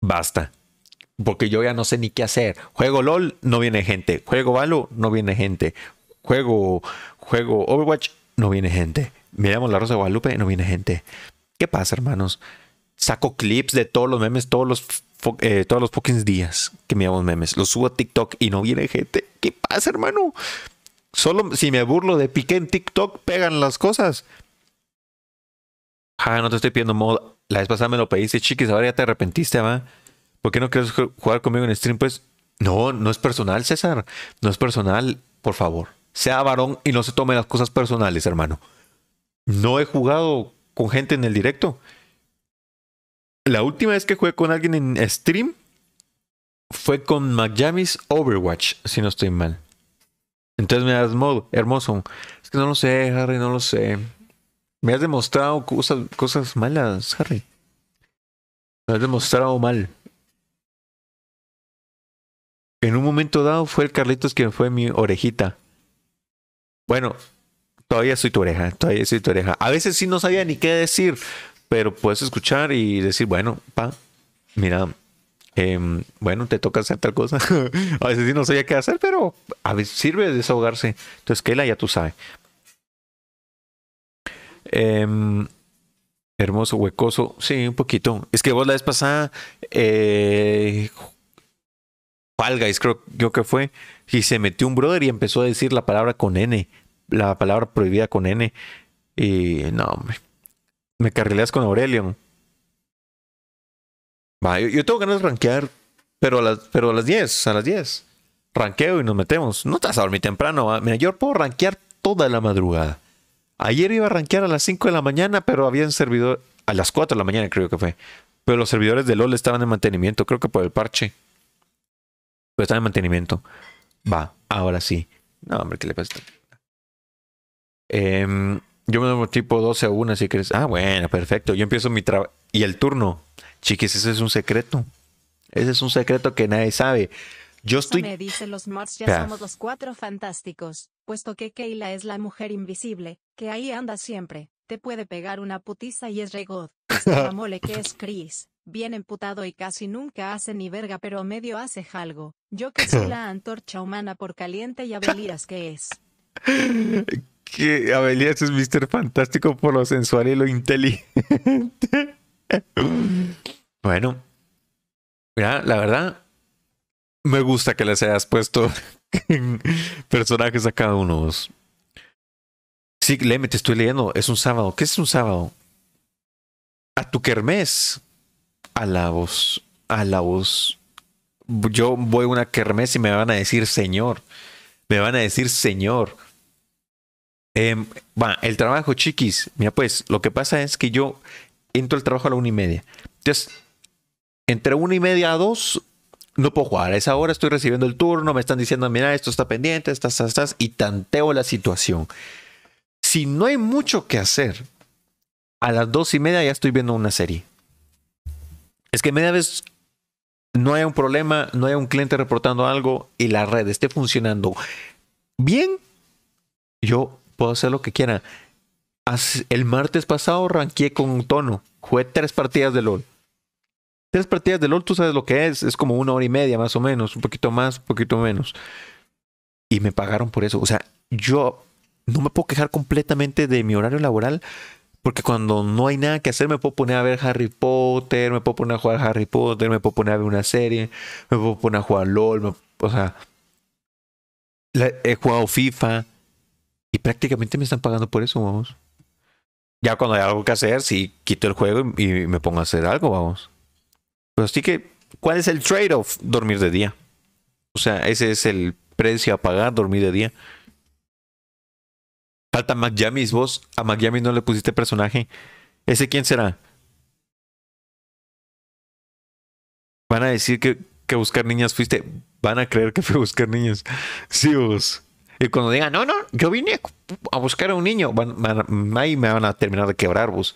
S1: Basta. Porque yo ya no sé ni qué hacer. Juego LOL, no viene gente. Juego Valo, no viene gente. Juego, juego Overwatch, no viene gente. Miramos la Rosa de Guadalupe, no viene gente. ¿Qué pasa, hermanos? Saco clips de todos los memes, todos los, eh, todos los fucking días que miramos memes. Los subo a TikTok y no viene gente. ¿Qué pasa, hermano? Solo si me burlo de Piqué en TikTok, pegan las cosas. Ah, no te estoy pidiendo mod. La vez pasada me lo pediste, chiquis. Ahora ya te arrepentiste, va. ¿Por qué no quieres jugar conmigo en stream? Pues no, no es personal, César. No es personal, por favor. Sea varón y no se tome las cosas personales, hermano. No he jugado con gente en el directo. La última vez que jugué con alguien en stream fue con McJamis Overwatch, si no estoy mal. Entonces me das modo, hermoso. Es que no lo sé, Harry, no lo sé. Me has demostrado cosas, malas, Harry. Me has demostrado mal. En un momento dado fue el Carlitos quien fue mi orejita. Bueno, todavía soy tu oreja, todavía soy tu oreja. A veces sí no sabía ni qué decir, pero puedes escuchar y decir, bueno, pa, mira, Em, bueno, te toca hacer tal cosa. a veces sí no sabía qué hacer, pero a veces sirve desahogarse. Entonces, esquela, ya tú sabes. Em, hermoso, huecoso. Sí, un poquito. Es que vos la vez pasada, eh, creo yo que fue, y se metió un brother y empezó a decir la palabra con N, la palabra prohibida con N. Y no, me, me con Aurelion yo, tengo ganas de rankear, pero a las, pero a las 10, a las 10. Ranqueo y nos metemos. No te vas a dormir temprano. Mira, yo puedo rankear toda la madrugada. Ayer iba a rankear a las 5 de la mañana, pero habían servidor a las 4 de la mañana creo que fue. Pero los servidores de LOL estaban en mantenimiento, creo que por el parche. Pero estaban en mantenimiento. Va, ahora sí. No, hombre, ¿qué le pasa? Eh, yo me duermo tipo 12 a 1, así que... Ah, bueno, perfecto. Yo empiezo mi trabajo... Y el turno. Chiquis, ese es un secreto. Ese es un secreto que nadie sabe. Yo estoy. me
S2: dice los Mars ya somos los cuatro fantásticos, puesto que Keila es la mujer invisible, que ahí anda siempre. Te puede pegar una putiza y es regod. la mole que es Chris, bien emputado y casi nunca hace ni verga, pero medio hace algo. Yo que soy la antorcha humana por caliente y abelías que es.
S1: que Abelías es Mr. Fantástico por lo sensual y lo inteligente. Bueno, mira, la verdad, me gusta que les hayas puesto personajes a cada uno. Sí, Leme, te estoy leyendo. Es un sábado. ¿Qué es un sábado? A tu kermés. la voz. Yo voy a una kermés y me van a decir señor. Me van a decir señor. Em, va, el trabajo, chiquis. Mira, pues, lo que pasa es que yo entro al trabajo a la una y media. Entonces, entre una y media a dos, no puedo jugar. A esa hora estoy recibiendo el turno, me están diciendo, mira, esto está pendiente, estas, estas, y tanteo la situación. Si no hay mucho que hacer, a las dos y media ya estoy viendo una serie. Es que media vez no hay un problema, no hay un cliente reportando algo y la red esté funcionando bien, yo puedo hacer lo que quiera. El martes pasado ranqué con un tono, jugué tres partidas de LOL Tres partidas de LOL, tú sabes lo que es, es como una hora y media más o menos, un poquito más, un poquito menos. Y me pagaron por eso. O sea, yo no me puedo quejar completamente de mi horario laboral, porque cuando no hay nada que hacer, me puedo poner a ver Harry Potter, me puedo poner a jugar Harry Potter, me puedo poner a ver una serie, me puedo poner a jugar LOL, o sea, he jugado FIFA y prácticamente me están pagando por eso, vamos. Ya cuando hay algo que hacer, Si quito el juego y me pongo a hacer algo, vamos. Pues así que, ¿cuál es el trade-off? Dormir de día. O sea, ese es el precio a pagar, dormir de día. Falta McJamis, vos. A McJamis no le pusiste personaje. ¿Ese quién será? Van a decir que, que buscar niñas fuiste. Van a creer que fue buscar niñas. Sí, vos. Y cuando digan, no, no, yo vine a buscar a un niño, ahí me van a terminar de quebrar, vos.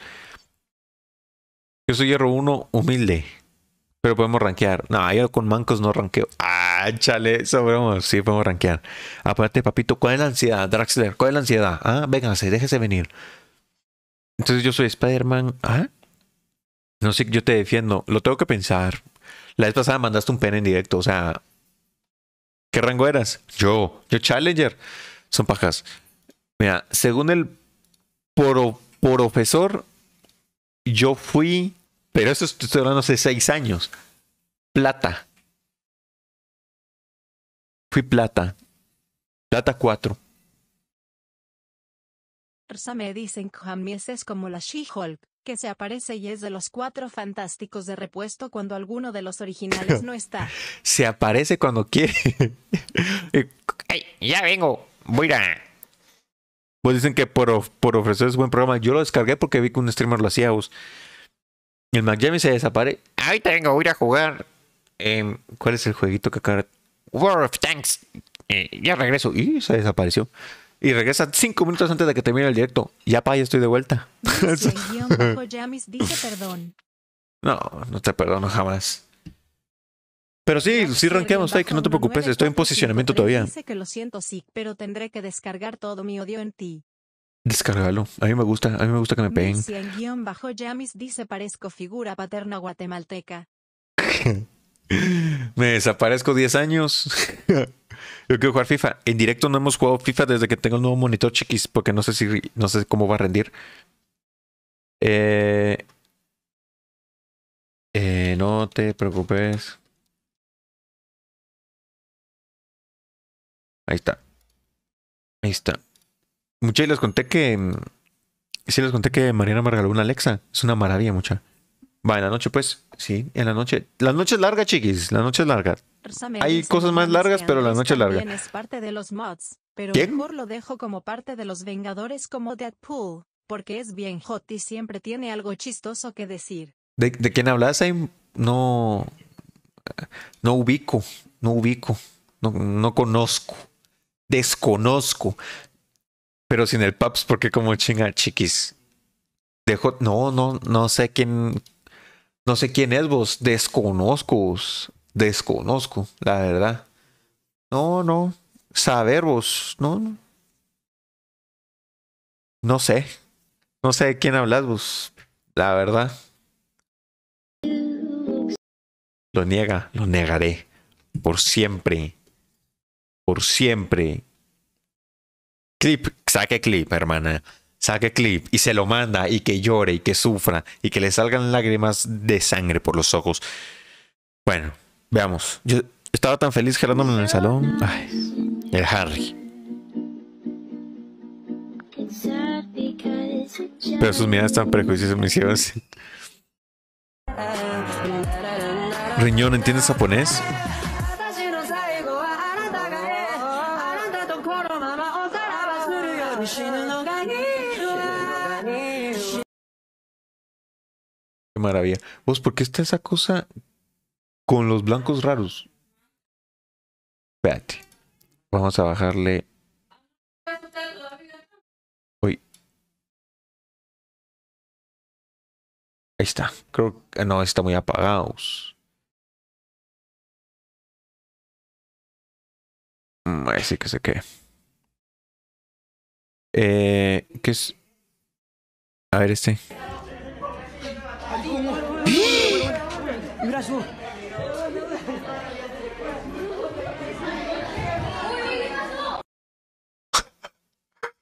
S1: Yo soy hierro 1 humilde. Pero podemos ranquear No, yo con mancos no ranqueo. Ah, chale, sobramos. Sí, podemos rankear. Aparte, papito, ¿cuál es la ansiedad, Draxler? ¿Cuál es la ansiedad? Ah, véngase, déjese venir. Entonces yo soy Spider-Man. Ah, no sé, yo te defiendo. Lo tengo que pensar. La vez pasada mandaste un pen en directo. O sea, ¿qué rango eras? Yo, yo Challenger. Son pajas. Mira, según el profesor, yo fui pero eso estoy hablando hace seis años. Plata. Fui plata. Plata 4.
S2: Me dicen que es como la She-Hulk, que se aparece y es de los cuatro fantásticos de repuesto cuando alguno de los originales no está.
S1: se aparece cuando quiere. ay eh, ya vengo. Voy a. Pues dicen que por, por ofrecerles buen programa. Yo lo descargué porque vi que un streamer lo hacía. Vos. El McJammy se desaparece. Ahí tengo, voy a ir a jugar. Em, ¿Cuál es el jueguito que de...? War of Tanks. Eh, ya regreso. Y se desapareció. Y regresa cinco minutos antes de que termine el directo. Ya pa, ya estoy de vuelta. No, no te perdono jamás. Pero sí, sí ranqueamos, que no te preocupes, estoy en posicionamiento todavía. Dice
S2: que lo siento, sí, pero tendré que descargar todo mi odio en ti.
S1: Descárgalo. A mí me gusta, a mí me gusta que me peguen.
S2: en guión bajo Yamis dice parezco figura paterna guatemalteca.
S1: me desaparezco 10 años. Yo quiero jugar FIFA. En directo no hemos jugado FIFA desde que tengo el nuevo monitor chiquis, porque no sé si no sé cómo va a rendir. Eh,
S3: eh, no te preocupes.
S1: Ahí está. Ahí está. Mucha, y les conté que. Sí, les conté que Mariana me regaló una Alexa. Es una maravilla, mucha. Va, en la noche, pues. Sí, en la noche. La noche es larga, chiquis. La noche es larga.
S2: Hay cosas más largas, pero la noche es larga. Es parte de los mods, pero ¿Quién? lo dejo como parte de los Vengadores como Deadpool, porque es bien hot y siempre tiene algo chistoso que decir.
S1: ¿De, quién hablas? No. No ubico. No ubico. no conozco. Desconozco pero sin el Paps, porque como chinga chiquis. Dejo no, no, no sé quién, no sé quién es vos, desconozco, desconozco, la verdad. No, no, saber vos, no, no. No sé, no sé de quién hablas vos, la verdad. Lo niega, lo negaré, por siempre, por siempre clip, saque clip, hermana. Saque clip y se lo manda y que llore y que sufra y que le salgan lágrimas de sangre por los ojos. Bueno, veamos. Yo estaba tan feliz girándome en el salón. el Harry. Pero sus miradas tan prejuiciosas me hicieron así. Riñón, ¿entiendes japonés? maravilla. Vos,
S3: porque está esa cosa
S1: con los blancos raros? Espérate. Vamos a bajarle. Uy.
S3: Ahí está. Creo que no, está muy apagados. Mm, Así que se qué. Eh, ¿Qué
S1: es? A ver este.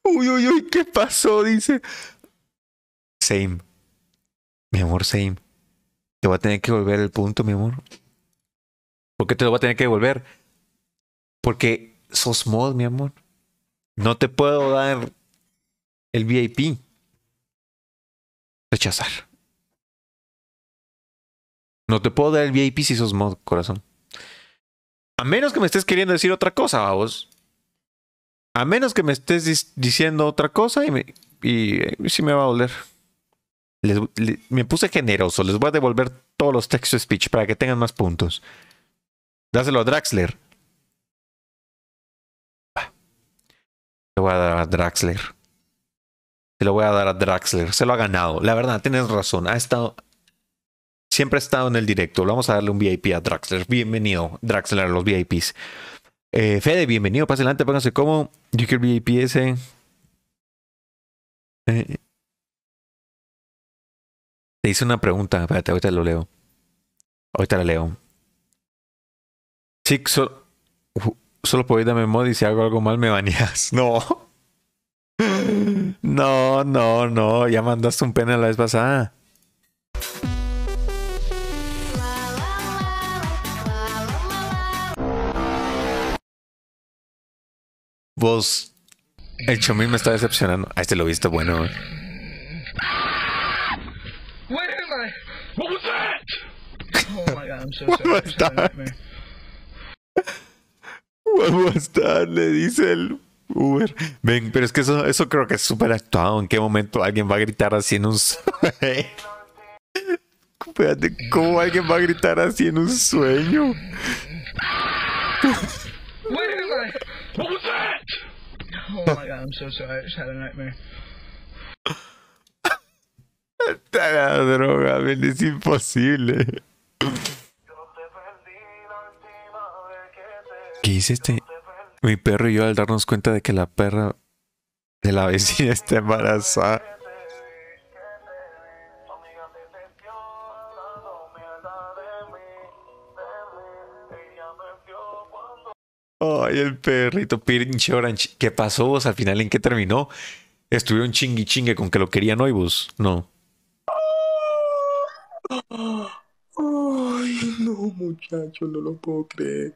S4: Uy, uy, uy, ¿qué pasó?
S1: Dice. Same. Mi amor, same. Te voy a tener que volver el punto, mi amor. ¿Por qué te lo voy a tener que devolver? Porque sos mod, mi amor. No te puedo dar el
S3: VIP. Rechazar.
S1: No te puedo dar el VIP si sos mod, corazón. A menos que me estés queriendo decir otra cosa, vamos. A menos que me estés diciendo otra cosa y, me, y, sí me va a doler. me puse generoso. Les voy a devolver todos los textos speech para que tengan más puntos. Dáselo a Draxler. Ah. Le voy a dar a Draxler. Se lo voy a dar a Draxler. Se lo ha ganado. La verdad, tienes razón. Ha estado, siempre ha estado en el directo. Vamos a darle un VIP a Draxler. Bienvenido, Draxler, a los VIPs. Eh, Fede, bienvenido. Pase adelante, pónganse cómo. Yo VIP eh. Te hice una pregunta. Espérate, ahorita lo leo. Ahorita la leo. Sí, solo, solo darme mod y si hago algo mal me baneas. No. No, no, no. Ya mandaste un pena la vez pasada. Vos, el Chomín me está decepcionando. a ah, este lo viste bueno. cómo Vamos a estar, le dice el Uber. Ven, pero es que eso, eso creo que es súper actuado. ¿En qué momento alguien va a gritar así en un sueño? ¿cómo alguien va a gritar así en un sueño?
S4: Oh I'm so sorry. I just had a nightmare.
S1: Está la droga, es imposible. ¿Qué hice este? Mi perro y yo al darnos cuenta de que la perra de la vecina está embarazada. Ay, el perrito Pinche Orange. ¿Qué pasó vos? Al final, ¿en qué terminó? Estuvieron chingui chingue con que lo querían hoy No.
S4: Ay, no, muchacho, no lo puedo creer.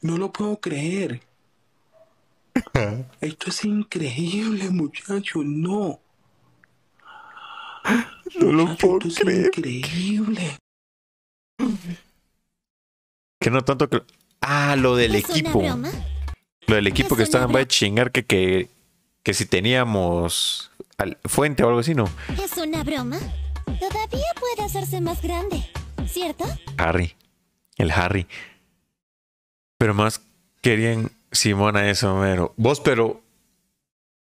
S4: No lo puedo creer. Esto es increíble,
S3: muchacho, no. No lo puedo creer. increíble.
S1: Que no tanto que Ah, lo del equipo. Lo del equipo que estaban va a chingar que, que, que si teníamos al, fuente o algo así, ¿no?
S2: ¿Es una broma? Todavía puede hacerse más grande, ¿cierto?
S1: Harry. El Harry. Pero más querían Simona eso, pero Vos, pero.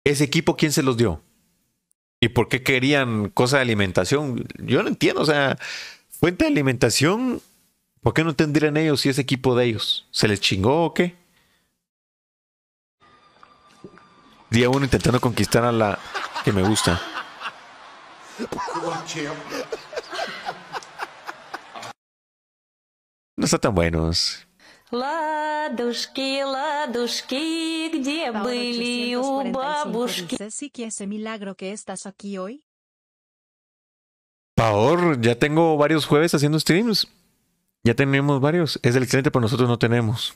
S1: ¿Ese equipo quién se los dio? ¿Y por qué querían cosa de alimentación? Yo no entiendo, o sea, fuente de alimentación ¿Por qué no tendrían ellos si ese equipo de ellos? ¿Se les chingó o qué? Día uno intentando conquistar a la que me gusta. No está tan buenos.
S2: Paor, que milagro que estás aquí hoy?
S1: ya tengo varios jueves haciendo streams. Ya tenemos varios. Es del cliente, pero nosotros no tenemos.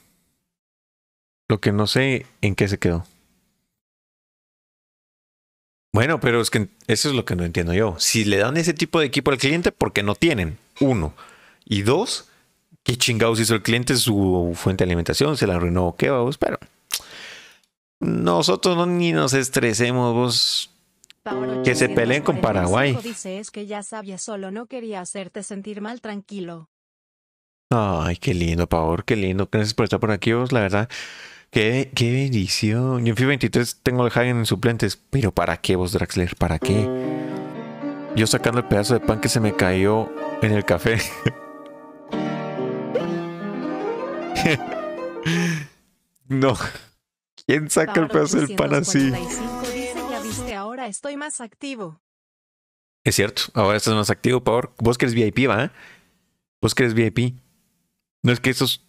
S1: Lo que no sé en qué se quedó. Bueno, pero es que eso es lo que no entiendo yo. Si le dan ese tipo de equipo al cliente, ¿por qué no tienen? Uno. Y dos, ¿qué chingados hizo el cliente? Su fuente de alimentación se la arruinó. ¿Qué vamos? Pero nosotros no ni nos estresemos, vos.
S2: que se peleen con Paraguay. Dice es que ya sabía, solo no quería hacerte sentir mal, tranquilo.
S1: Ay, qué lindo, Pavor, qué lindo. Gracias por estar por aquí vos, la verdad. Qué, qué bendición. Yo en FIFA 23 tengo el Hagen en suplentes. Pero ¿para qué vos, Draxler? ¿Para qué? Yo sacando el pedazo de pan que se me cayó en el café. no. ¿Quién saca el pedazo del pan así?
S2: ahora estoy más activo.
S1: Es cierto, ahora estás más activo, Pavor. Vos que eres VIP, ¿va? Vos que eres VIP. No es que esos,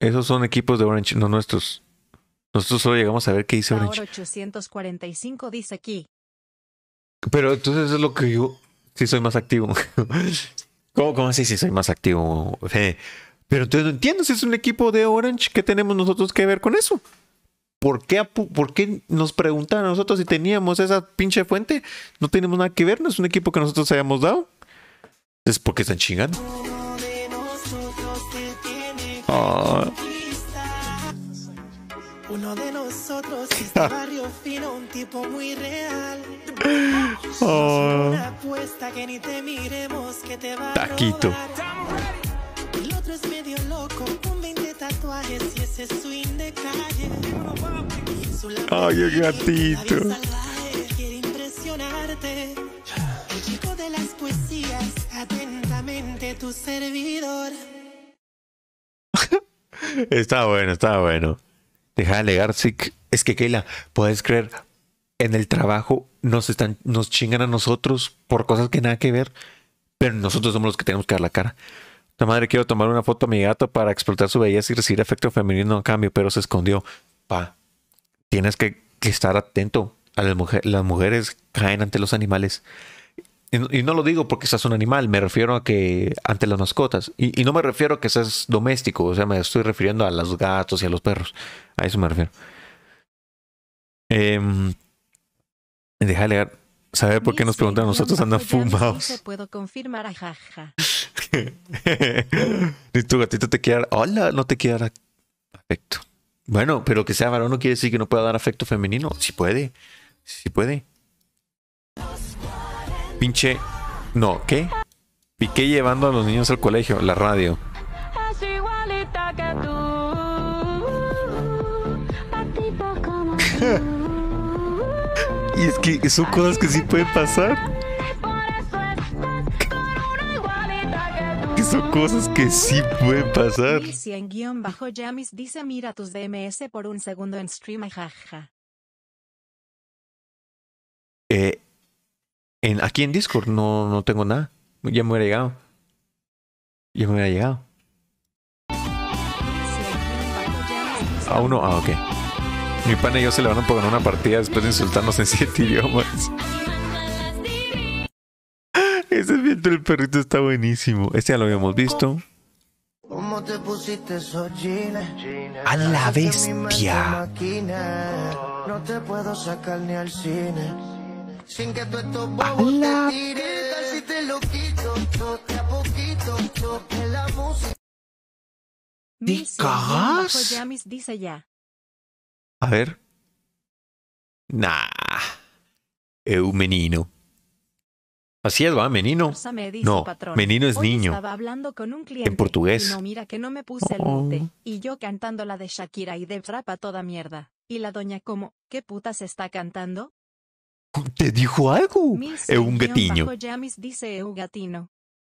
S1: esos son equipos de Orange, no nuestros. Nosotros solo llegamos a ver qué dice Orange.
S2: 845 dice aquí.
S1: Pero entonces es lo que yo sí soy más activo. ¿Cómo, cómo así si soy más activo? Pero entonces no entiendo si es un equipo de Orange, ¿qué tenemos nosotros que ver con eso? ¿Por qué, ¿Por qué nos preguntan a nosotros si teníamos esa pinche fuente? No tenemos nada que ver, no es un equipo que nosotros hayamos dado. Es porque están chingando.
S2: Uno de nosotros es barrio fino, un tipo muy real.
S4: Oh. Una
S2: apuesta que ni te miremos, que te va Taquito. robar. El otro es medio loco, con
S1: 20 tatuajes y ese swing de calle. Ay, el gatito.
S2: Quiere impresionarte. El chico de las poesías, atentamente tu servidor.
S1: Está bueno, está bueno. Deja de alegar, Es que Keila, puedes creer, en el trabajo nos están, nos chingan a nosotros por cosas que nada que ver, pero nosotros somos los que tenemos que dar la cara. La madre quiero tomar una foto a mi gato para explotar su belleza y recibir efecto femenino a cambio, pero se escondió. Pa, tienes que, estar atento. A las, mujeres las mujeres caen ante los animales y, no lo digo porque seas un animal, me refiero a que ante las mascotas, y, no me refiero a que seas doméstico, o sea, me estoy refiriendo a los gatos y a los perros, a eso me refiero. Eh, deja de saber por qué nos preguntan a nosotros andan fumados.
S2: puedo confirmar, ajaja.
S1: Ni tu gatito te quiere hola, no te quiera. afecto. Bueno, pero que sea varón no quiere decir que no pueda dar afecto femenino, si puede, si sí puede. Pinche. No, ¿qué? Piqué llevando a los niños al colegio, la radio. y es que son cosas que sí pueden pasar.
S2: son cosas que sí pueden pasar. en guión bajo dice mira tus DMS por un segundo en stream, jaja.
S1: Eh, aquí en Discord no, no tengo nada. Ya me hubiera llegado. Ya me hubiera llegado. A ah, uno, ah, ok. Mi pana y yo se le van a poner una partida después de insultarnos en siete idiomas. Ese viento del perrito está buenísimo. Este ya lo habíamos visto. ¿Cómo te pusiste A la bestia.
S4: No te puedo sacar ni al cine.
S3: Sin que tú estos bobos Hola. te tal si te lo quito, a
S2: poquito, la música. dice ya.
S1: A ver. Nah. Es un menino. Así es, va, menino. No, menino es niño. Estaba
S2: hablando con un cliente en portugués. no, mira que no me puse el mute. Oh. Y yo cantando la de Shakira y de frapa toda mierda. Y la doña como, ¿qué puta se está cantando?
S1: ¿Te dijo algo? es eh, un gatino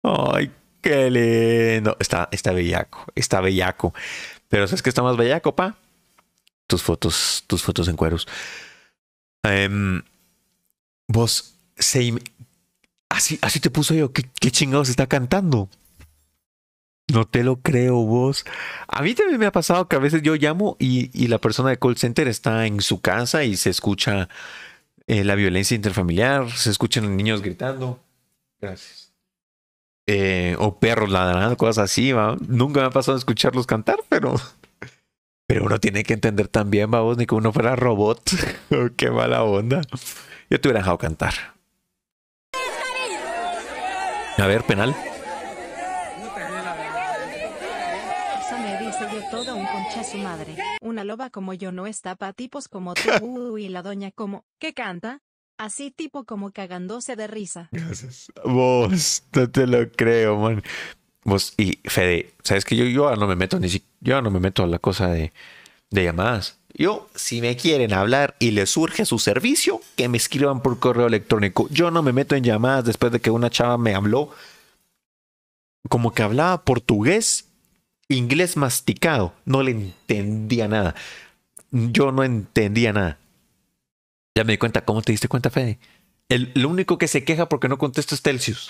S1: Ay, qué lindo. Está, está bellaco, está bellaco. Pero ¿sabes que está más bellaco, pa? Tus fotos, tus fotos en cueros. Em, vos, se, así, así te puso yo. ¿Qué, qué chingados está cantando? No te lo creo vos. A mí también me ha pasado que a veces yo llamo y, y la persona de call center está en su casa y se escucha eh, la violencia interfamiliar, se escuchan niños gritando. Gracias. Eh, o perros ladrando, cosas así, ¿va? Nunca me ha pasado escucharlos cantar, pero. Pero uno tiene que entender también, vamos, ni que uno fuera robot. Oh, qué mala onda. Yo te hubiera dejado cantar. A ver, penal.
S2: me dice de todo un concha su madre. Una loba como yo no está para tipos como tú y la doña como, ¿qué canta? Así tipo como cagándose de risa. Gracias.
S1: Vos, no te lo creo, man. Vos, y Fede, ¿sabes que yo, yo no me meto ni si, yo no me meto a la cosa de, de llamadas? Yo, si me quieren hablar y les surge su servicio, que me escriban por correo electrónico. Yo no me meto en llamadas después de que una chava me habló como que hablaba portugués inglés masticado, no le entendía nada. Yo no entendía nada. Ya me di cuenta, ¿cómo te diste cuenta, Fede? El, lo único que se queja porque no contesto es Telsius.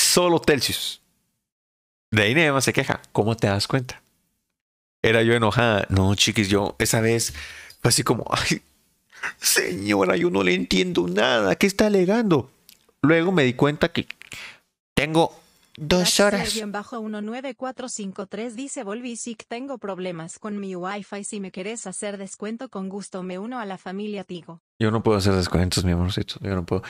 S1: Solo Telsius. De ahí nada más se queja. ¿Cómo te das cuenta? Era yo enojada. No, chiquis, yo esa vez fue así como, ay, señora, yo no le entiendo nada. ¿Qué está alegando? Luego me di cuenta que tengo Dos horas.
S2: bajo 19453 dice sic, tengo problemas con mi wifi si me querés hacer descuento con gusto me uno a la familia Tigo.
S1: Yo no puedo hacer descuentos mi amorcito, yo no puedo.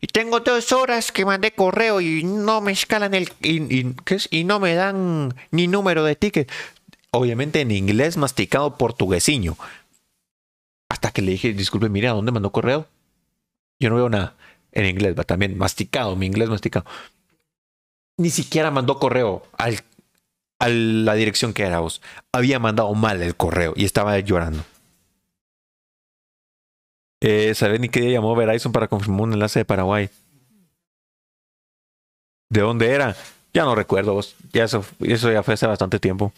S1: y tengo dos horas que mandé correo y no me escalan el y, y, ¿qué es? y no me dan ni número de ticket. Obviamente en inglés masticado portuguesiño. Hasta que le dije, disculpe, mira, ¿a dónde mandó correo? Yo no veo nada. En inglés, va también masticado, mi inglés masticado ni siquiera mandó correo al, a la dirección que era vos. Había mandado mal el correo y estaba llorando. Eh, ¿Sabes ni qué día llamó Verizon para confirmar un enlace de Paraguay? ¿De dónde era? Ya no recuerdo vos. eso, eso ya fue hace bastante tiempo.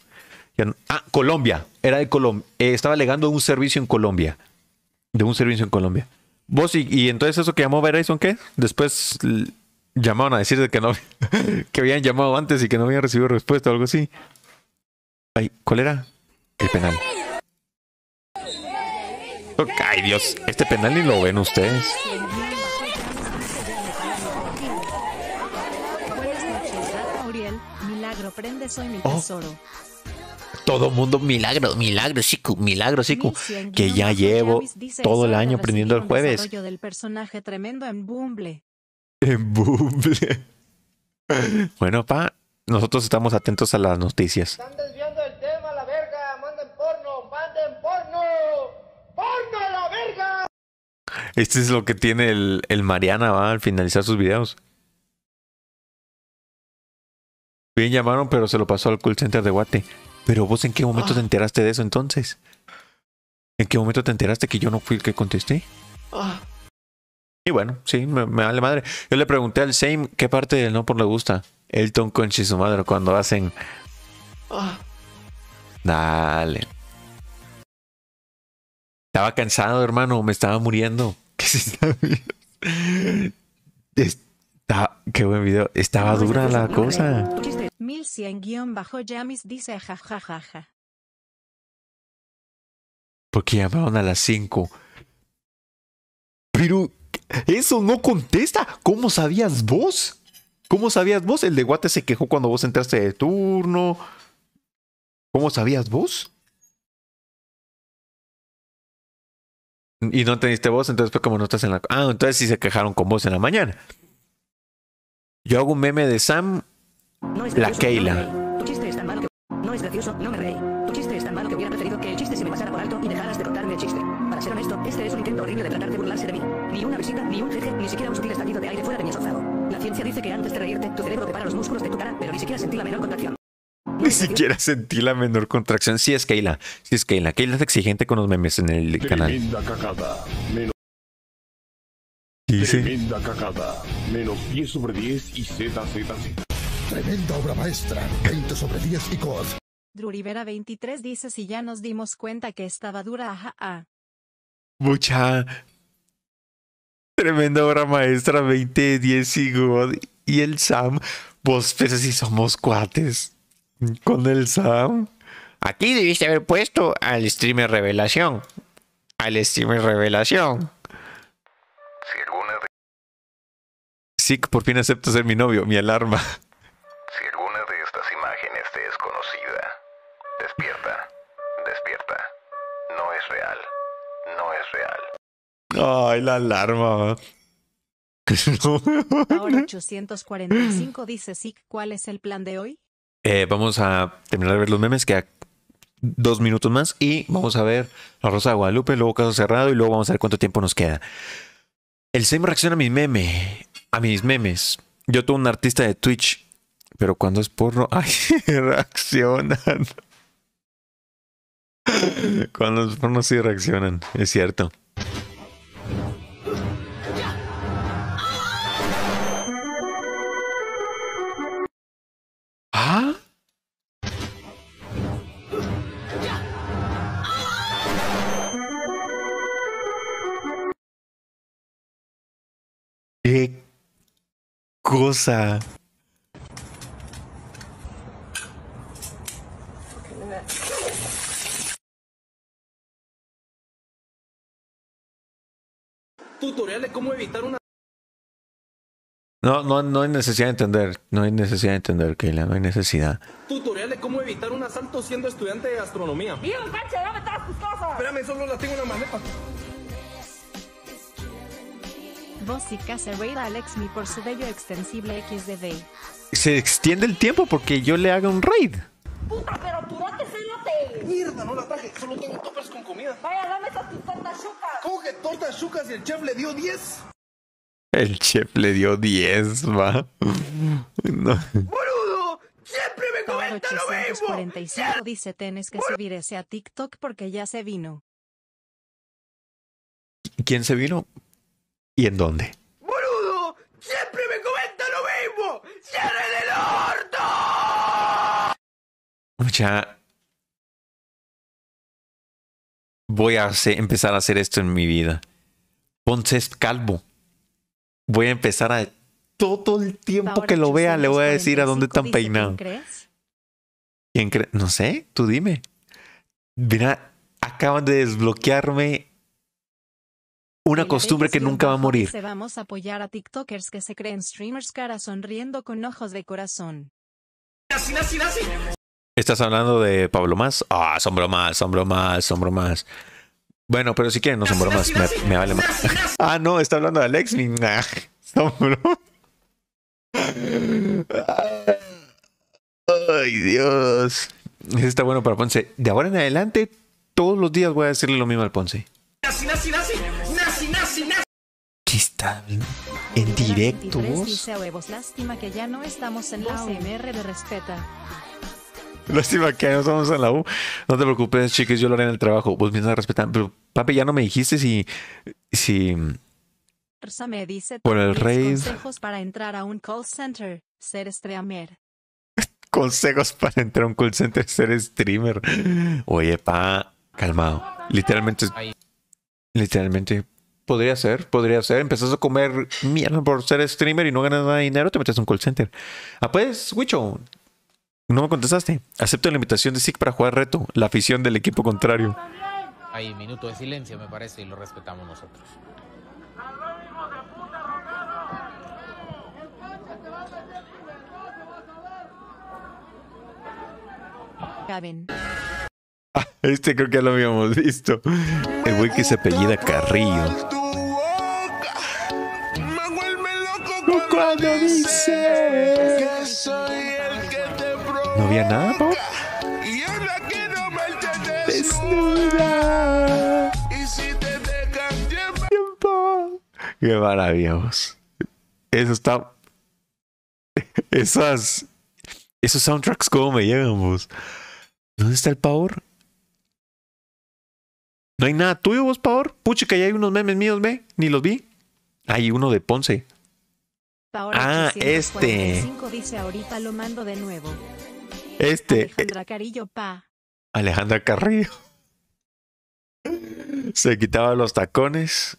S1: ah, Colombia. Era de Colombia. Eh, estaba alegando un servicio en Colombia. De un servicio en Colombia. Vos y, y entonces eso que llamó Verizon, ¿qué? Después llamaron a decir que no que habían llamado antes y que no habían recibido respuesta o algo así. Ay, ¿cuál era? El penal. Ay, Dios, este penal ni lo ven ustedes. soy oh. mi tesoro. Todo mundo, milagro, milagro, chico, milagro, chico, que ya llevo todo el año aprendiendo el jueves.
S2: del personaje tremendo en Bumble.
S1: En buble. Bueno, pa, nosotros estamos atentos a las noticias. Están desviando el tema, la verga. Manden porno, manden
S4: porno. ¡Porno la verga!
S1: Este es lo que tiene el, el Mariana, va, al finalizar sus videos. Bien llamaron, pero se lo pasó al call center de Guate. Pero vos en qué momento te ah. enteraste de eso entonces? ¿En qué momento te enteraste que yo no fui el que contesté? Ah. Y bueno, sí, me, vale madre. Yo le pregunté al Same qué parte del no por le gusta. Elton Conch y su madre cuando hacen. Dale. Estaba cansado, hermano. Me estaba muriendo. ¿Qué está qué buen video. Estaba dura pues, la cosa.
S2: 1100-Yamis dice jajajaja.
S1: Porque llamaron a las 5. Pero, ¿Eso no contesta? ¿Cómo sabías vos? ¿Cómo sabías vos? El de Guate se quejó cuando vos entraste de turno. ¿Cómo
S3: sabías vos? Y no teniste
S1: vos, entonces fue como no estás en la... Ah, entonces sí se quejaron con vos en la mañana. Yo hago un meme de Sam,
S2: no es la Keila. tu chiste es tan malo que... No es gracioso, no me reí. Tu chiste es tan malo que hubiera preferido que el chiste se me pasara por alto y dejaras de contarme el chiste. Para ser honesto, este es un intento horrible de tratarte ni una visita, ni un jeje, ni siquiera un sutil estallido de aire fuera de mi La ciencia dice que antes de reírte, tu cerebro prepara los músculos de tu cara, pero ni siquiera sentí la menor contracción. Ni siquiera
S1: sentí la menor contracción. Sí es Keila. Sí es Keila. Keila es exigente con los memes en el canal. ¿Qué dice? Tremenda cagada. Menos 10 sobre 10 y
S3: ZZZ. Tremenda obra maestra.
S4: 20 sobre 10 y COD.
S2: Drurivera 23 dice si ya nos dimos cuenta que estaba dura. Ajá. Ah".
S1: Mucha, Tremenda obra maestra 20, 10 y God. Y el Sam, vos pensás si somos cuates. Con el Sam. Aquí debiste haber puesto al streamer revelación. Al streamer revelación. Sí alguna... por fin acepto ser mi novio, mi alarma. Ay, la alarma.
S2: Ahora 845 dice Sik, ¿cuál es el plan de hoy?
S1: Eh, vamos a terminar de ver los memes, a dos minutos más y vamos a ver La Rosa de Guadalupe, luego Caso Cerrado y luego vamos a ver cuánto tiempo nos queda. El SEM reacciona a mis memes, a mis memes. Yo tengo un artista de Twitch, pero cuando es porno, ay, reaccionan. Cuando es porno sí reaccionan, es cierto.
S3: cosa. Tutorial de cómo evitar una...
S1: No, no, no hay necesidad de entender, no hay necesidad de entender, Keila, no hay necesidad. Tutorial de cómo evitar un asalto siendo estudiante de astronomía. ¡Dios, cancha, dame todas tus cosas! Espérame, solo la tengo una la maleta
S2: y casa Raid Alex mi por su bello extensible XDD.
S1: Se extiende el tiempo porque yo le haga un raid.
S2: Puta, pero apurate, cénate. Mierda, no la traje, solo tengo toppers con comida. Vaya, dame esas tus tortas chucas. ¿Cómo que tortas chucas y el chef le dio 10?
S1: El chef le dio 10, va. No.
S2: Siempre me comenta lo mismo. 45 dice tienes que subir ese a TikTok porque ya se vino.
S1: ¿Quién se vino? y en dónde.
S4: ¡Boludo! ¡Siempre me comenta lo mismo! ¡Cierre el orto!
S1: Mucha. Voy a empezar a hacer esto en mi vida. Ponce calvo. Voy a empezar a. Todo el tiempo que lo vea, le voy a decir a dónde están peinados. crees? ¿Quién crees? no sé, tú dime. Mira, acaban de desbloquearme una costumbre que nunca va a morir.
S2: Vamos a apoyar a TikTokers que se creen streamers cara sonriendo con ojos de corazón.
S1: ¿Estás hablando de Pablo Más? Ah, oh, más, bromas, más, bromas, más. Bueno, pero si quieren, no son más, Me, vale más. Ah, no, está hablando de Alex. Nah, Ay, Dios. Está bueno para Ponce. De ahora en adelante, todos los días voy a decirle lo mismo al Ponce está en directo oh,
S2: lástima que ya no estamos en la UMR de respeta.
S1: Lástima que ya no estamos en la U. No te preocupes, chicas, yo lo haré en el trabajo. Vos bien respetan. Pero, papi, ya no me dijiste si. si me
S2: por el rey. Consejos para entrar a un call center, ser streamer.
S1: consejos para entrar a un call center, ser streamer. Oye, pa, calmado. Literalmente. Literalmente Podría ser, podría ser. Empezás a comer mierda por ser streamer y no ganas nada de dinero, te metes a un call center. Ah, pues, Wicho, no me contestaste. Acepto la invitación de Sig para jugar reto, la afición del equipo contrario. Hay minuto de silencio, me parece, y lo respetamos nosotros. Caben. este creo que lo habíamos visto. El güey que se apellida Carrillo.
S4: Cuando dice
S1: no había nada, ¿no? Desnuda.
S4: Y si te tiempo.
S1: Qué maravilla, Eso está. Esas. Esos soundtracks, ¿cómo me llegamos. ¿Dónde está el power? ¿No hay nada tuyo vos, Pavor? Puchica, ya hay unos memes míos, ve. Ni los vi. Hay uno de Ponce.
S2: ah, este.
S1: Este. Alejandra Carrillo, Se quitaba los tacones.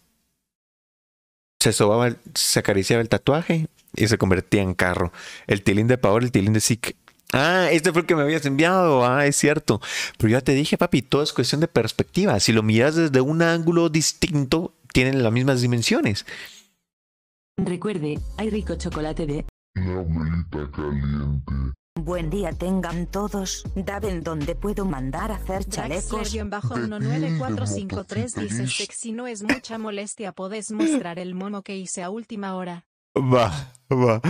S1: Se sobaba, se acariciaba el tatuaje y se convertía en carro. El tilín de Paor, el tilín de Sick. Ah, este fue el que me habías enviado. Ah, es cierto. Pero ya te dije, papi, todo es cuestión de perspectiva. Si lo miras desde un ángulo distinto, tienen las mismas dimensiones.
S2: Recuerde, hay rico chocolate de.
S1: abuelita caliente.
S2: Buen día tengan todos. Daben donde puedo mandar a hacer chalecos. bajo 19453 dice si no es mucha molestia podés mostrar el mono que hice a última hora.
S1: Va, va.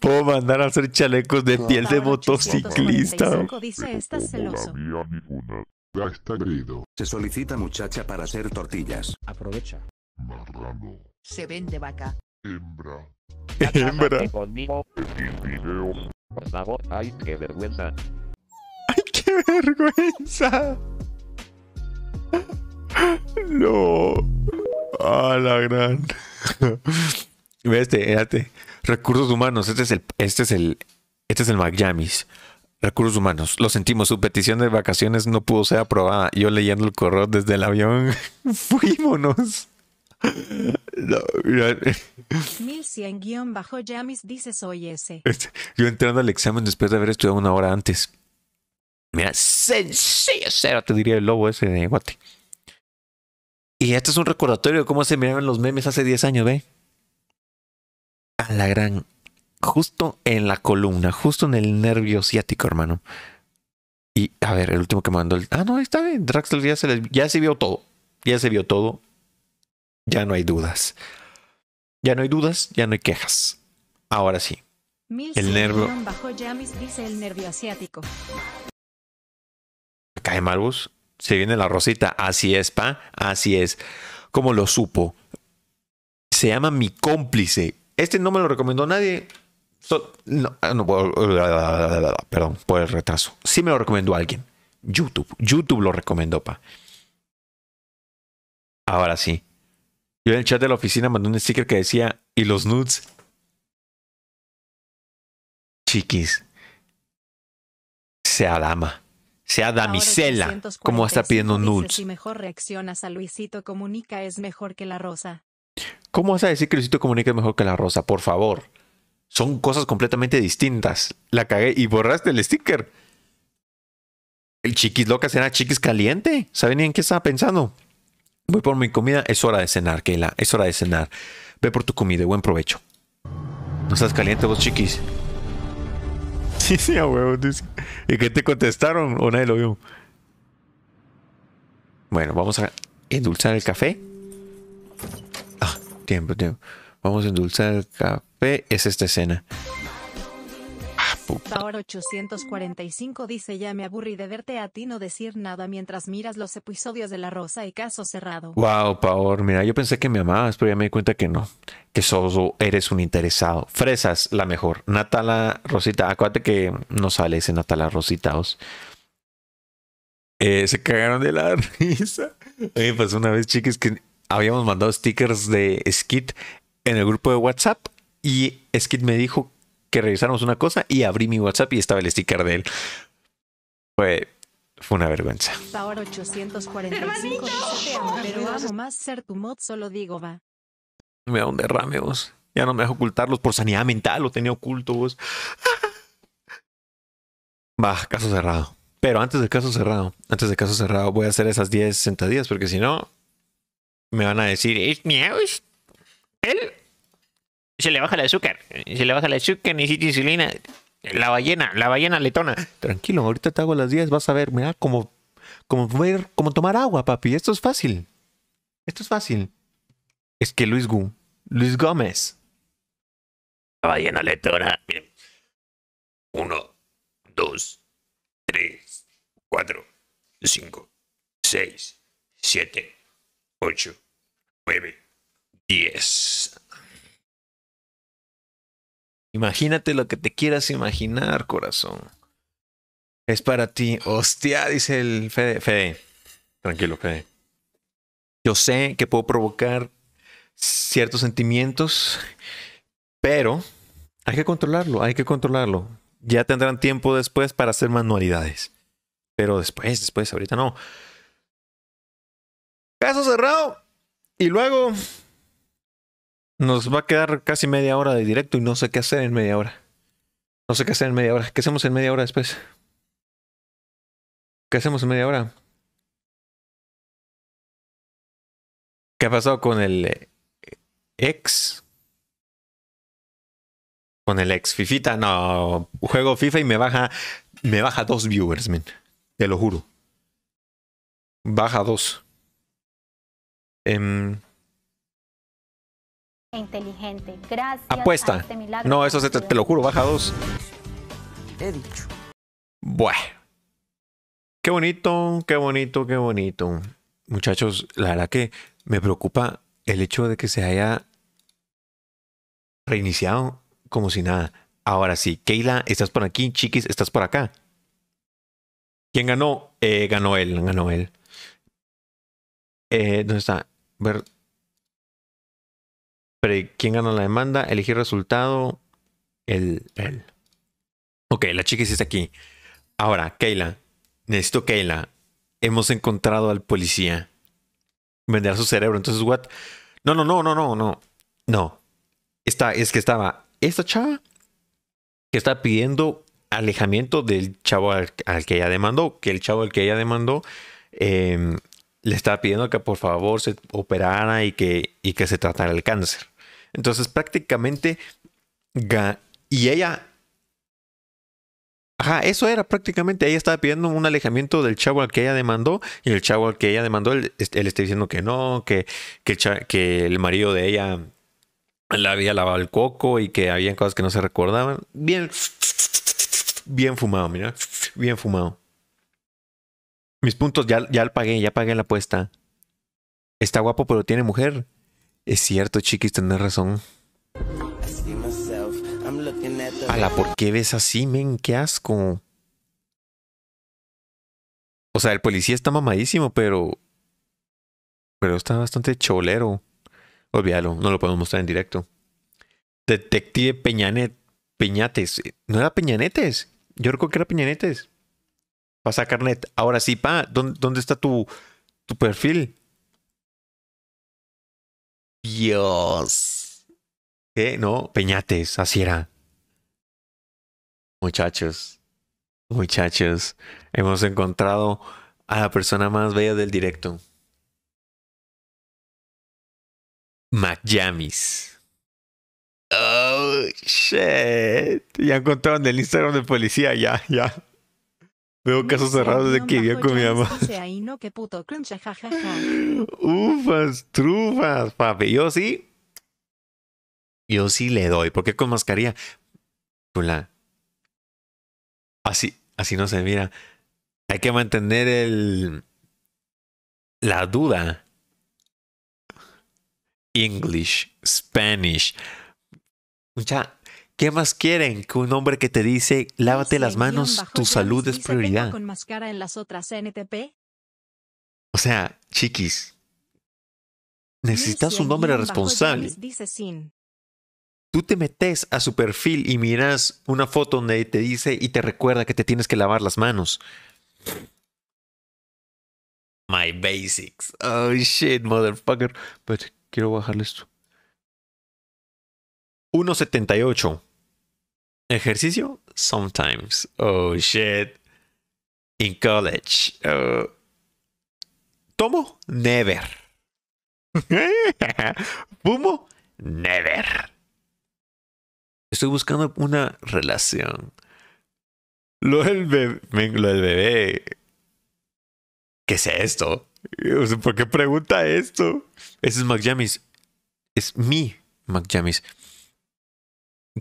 S1: Puedo mandar a hacer chalecos de piel de motociclista. Está Se solicita muchacha para hacer tortillas. Aprovecha.
S2: Se vende vaca.
S1: Hembra. Hembra. ay, qué vergüenza.
S2: Ay, qué vergüenza.
S1: No. A la gran. Este, este, recursos humanos, este es el, este es el, este es el McJamis. Recursos humanos, lo sentimos, su petición de vacaciones no pudo ser aprobada. Yo leyendo el correo desde el avión, fuímonos.
S2: dice soy ese. Este,
S1: yo entrando al examen después de haber estudiado una hora antes. Mira,
S2: sencillo
S1: te diría el lobo ese de guate. Y este es un recordatorio de cómo se miraban los memes hace 10 años, ¿ve? la gran. Justo en la columna, justo en el nervio asiático hermano. Y a ver, el último que mandó el. Ah, no, está bien. Eh, Draxler ya se, ya se vio todo. Ya se vio todo. Ya no hay dudas. Ya no hay dudas, ya no hay quejas. Ahora sí.
S2: el nervio. el nervio asiático.
S1: Cae Malbus. Se viene la rosita. Así es, pa. Así es. Como lo supo. Se llama mi cómplice. Este no me lo recomendó nadie. perdón por el retraso. Sí me lo recomendó alguien. YouTube. YouTube lo recomendó, pa. Ahora sí. Yo en el chat de la oficina mandé un sticker que decía, ¿y los nudes? Chiquis. Sea dama. Sea damisela. Como está pidiendo nudes.
S2: Si mejor reaccionas a Luisito Comunica es mejor que la rosa.
S1: ¿Cómo vas a decir que sitio Comunica mejor que La Rosa? Por favor. Son cosas completamente distintas. La cagué y borraste el sticker. El chiquis loca será chiquis caliente. ¿Saben en qué estaba pensando? Voy por mi comida. Es hora de cenar, Keila. Es hora de cenar. Ve por tu comida. Buen provecho. No estás caliente vos, chiquis. Sí, sí, a huevo. ¿Y qué te contestaron? ¿O nadie lo vio? Bueno, vamos a endulzar el café tiempo, Vamos a endulzar el café. Es esta escena.
S2: Ah, Power 845 dice ya me aburrí de verte a ti no decir nada mientras miras los episodios de La Rosa y Caso Cerrado.
S1: Wow, Paor, mira, yo pensé que me amabas, pero ya me di cuenta que no, que solo eres un interesado. Fresas, la mejor. Natala Rosita, acuérdate que no sale ese Natala Rosita. Eh, se cagaron de la risa. Me pasó una vez, chicas, que habíamos mandado stickers de Skid en el grupo de WhatsApp y Skid me dijo que revisáramos una cosa y abrí mi WhatsApp y estaba el sticker de él. Fue, fue una vergüenza.
S2: Ahora 845 pero hago más ser tu mod, solo digo va.
S1: Me da un derrame vos. Ya no me dejo ocultarlos por sanidad mental, lo tenía oculto vos. Va, caso cerrado. Pero antes del caso cerrado, antes del caso cerrado, voy a hacer esas 10 sentadillas porque si no, me van a decir, es miau, él se le baja el azúcar, se le baja el azúcar, necesita insulina. La ballena, la ballena letona. Tranquilo, ahorita te hago las 10, vas a ver, mira, como, como, ver, como tomar agua, papi. Esto es fácil. Esto es fácil. Es que Luis Luis Gómez.
S4: La ballena letona.
S3: Uno, dos, tres, cuatro, cinco, seis, siete. 8, 9,
S1: 10. Imagínate lo que te quieras imaginar, corazón. Es para ti. Hostia, dice el fe Fede. Tranquilo, Fede. Yo sé que puedo provocar ciertos sentimientos, pero hay que controlarlo, hay que controlarlo. Ya tendrán tiempo después para hacer manualidades. Pero después, después, ahorita no. Caso cerrado. Y luego nos va a quedar casi media hora de directo y no sé qué hacer en media hora. No sé qué hacer en media hora. ¿Qué hacemos en media hora después? ¿Qué hacemos en media hora?
S3: ¿Qué ha pasado con el eh,
S1: ex? Con el ex Fifita, no, juego FIFA y me baja me baja dos viewers, men. Te lo juro. Baja dos. Em,
S2: inteligente. Gracias. Apuesta. Este no, eso te, lo juro, baja dos. He dicho.
S1: Bueno. Qué bonito, qué bonito, qué bonito. Muchachos, la verdad que me preocupa el hecho de que se haya reiniciado como si nada. Ahora sí, Keila, estás por aquí, Chiquis, estás por acá. ¿Quién ganó? Eh, ganó él, ganó él. Eh, ¿Dónde está? ver quién gana la demanda, elegir resultado, el, el. Ok, la chica sí está aquí. Ahora, Keila, necesito Keila. Hemos encontrado al policía. Vender su cerebro. Entonces, what? No, no, no, no, no, no. No. está es que estaba esta chava que está pidiendo alejamiento del chavo al, al que ella demandó, que el chavo al que ella demandó eh, le estaba pidiendo que por favor se operara y que, y que se tratara el cáncer. Entonces prácticamente... Y ella... Ajá, eso era prácticamente. Ella estaba pidiendo un alejamiento del chavo al que ella demandó y el chavo al que ella demandó, él, este, él está diciendo que no, que, el que el marido de ella la había lavado el coco y que habían cosas que no se recordaban. Bien, bien fumado, mira, bien fumado. Mis puntos, ya, ya lo pagué, ya pagué la apuesta. Está guapo, pero tiene mujer. Es cierto, chiquis, tenés razón.
S4: Ala, ¿por qué
S1: ves así, men? ¡Qué asco! O sea, el policía está mamadísimo, pero. Pero está bastante cholero. Olvídalo, no lo podemos mostrar en directo. Detective Peñanet. Peñates. ¿No era Peñanetes? Yo recuerdo que era Peñanetes. Pasa carnet. Ahora sí, pa, ¿dónde, está tu, tu perfil? Dios. ¿Qué? No, Peñates, así era. Muchachos, muchachos, hemos encontrado a la persona más bella del directo. McJamis. Oh, shit. Ya encontraron el Instagram de policía, ya, ya. Veo casos cerrados de que vio con mi mamá. Ufas, trufas, papi. Yo sí. Yo sí le doy. ¿Por qué con mascarilla? Así, así no se mira. Hay que mantener el. La duda. English, Spanish. Mucha ¿Qué más quieren que un hombre que te dice, lávate las manos, tu salud es prioridad? O sea, chiquis, necesitas un hombre responsable. Tú te metes a su perfil y miras una foto donde te dice y te recuerda que te tienes que lavar las manos. My basics. Oh shit, motherfucker. Pero quiero bajarle esto. 1.78. Ejercicio, sometimes. Oh, shit. In college. Oh. tomo, never. Pumo, never. Estoy buscando una relación. Lo del bebé. Lo del bebé. ¿Qué es esto? ¿Por qué pregunta esto? Ese es McJamis. Es mi McJamis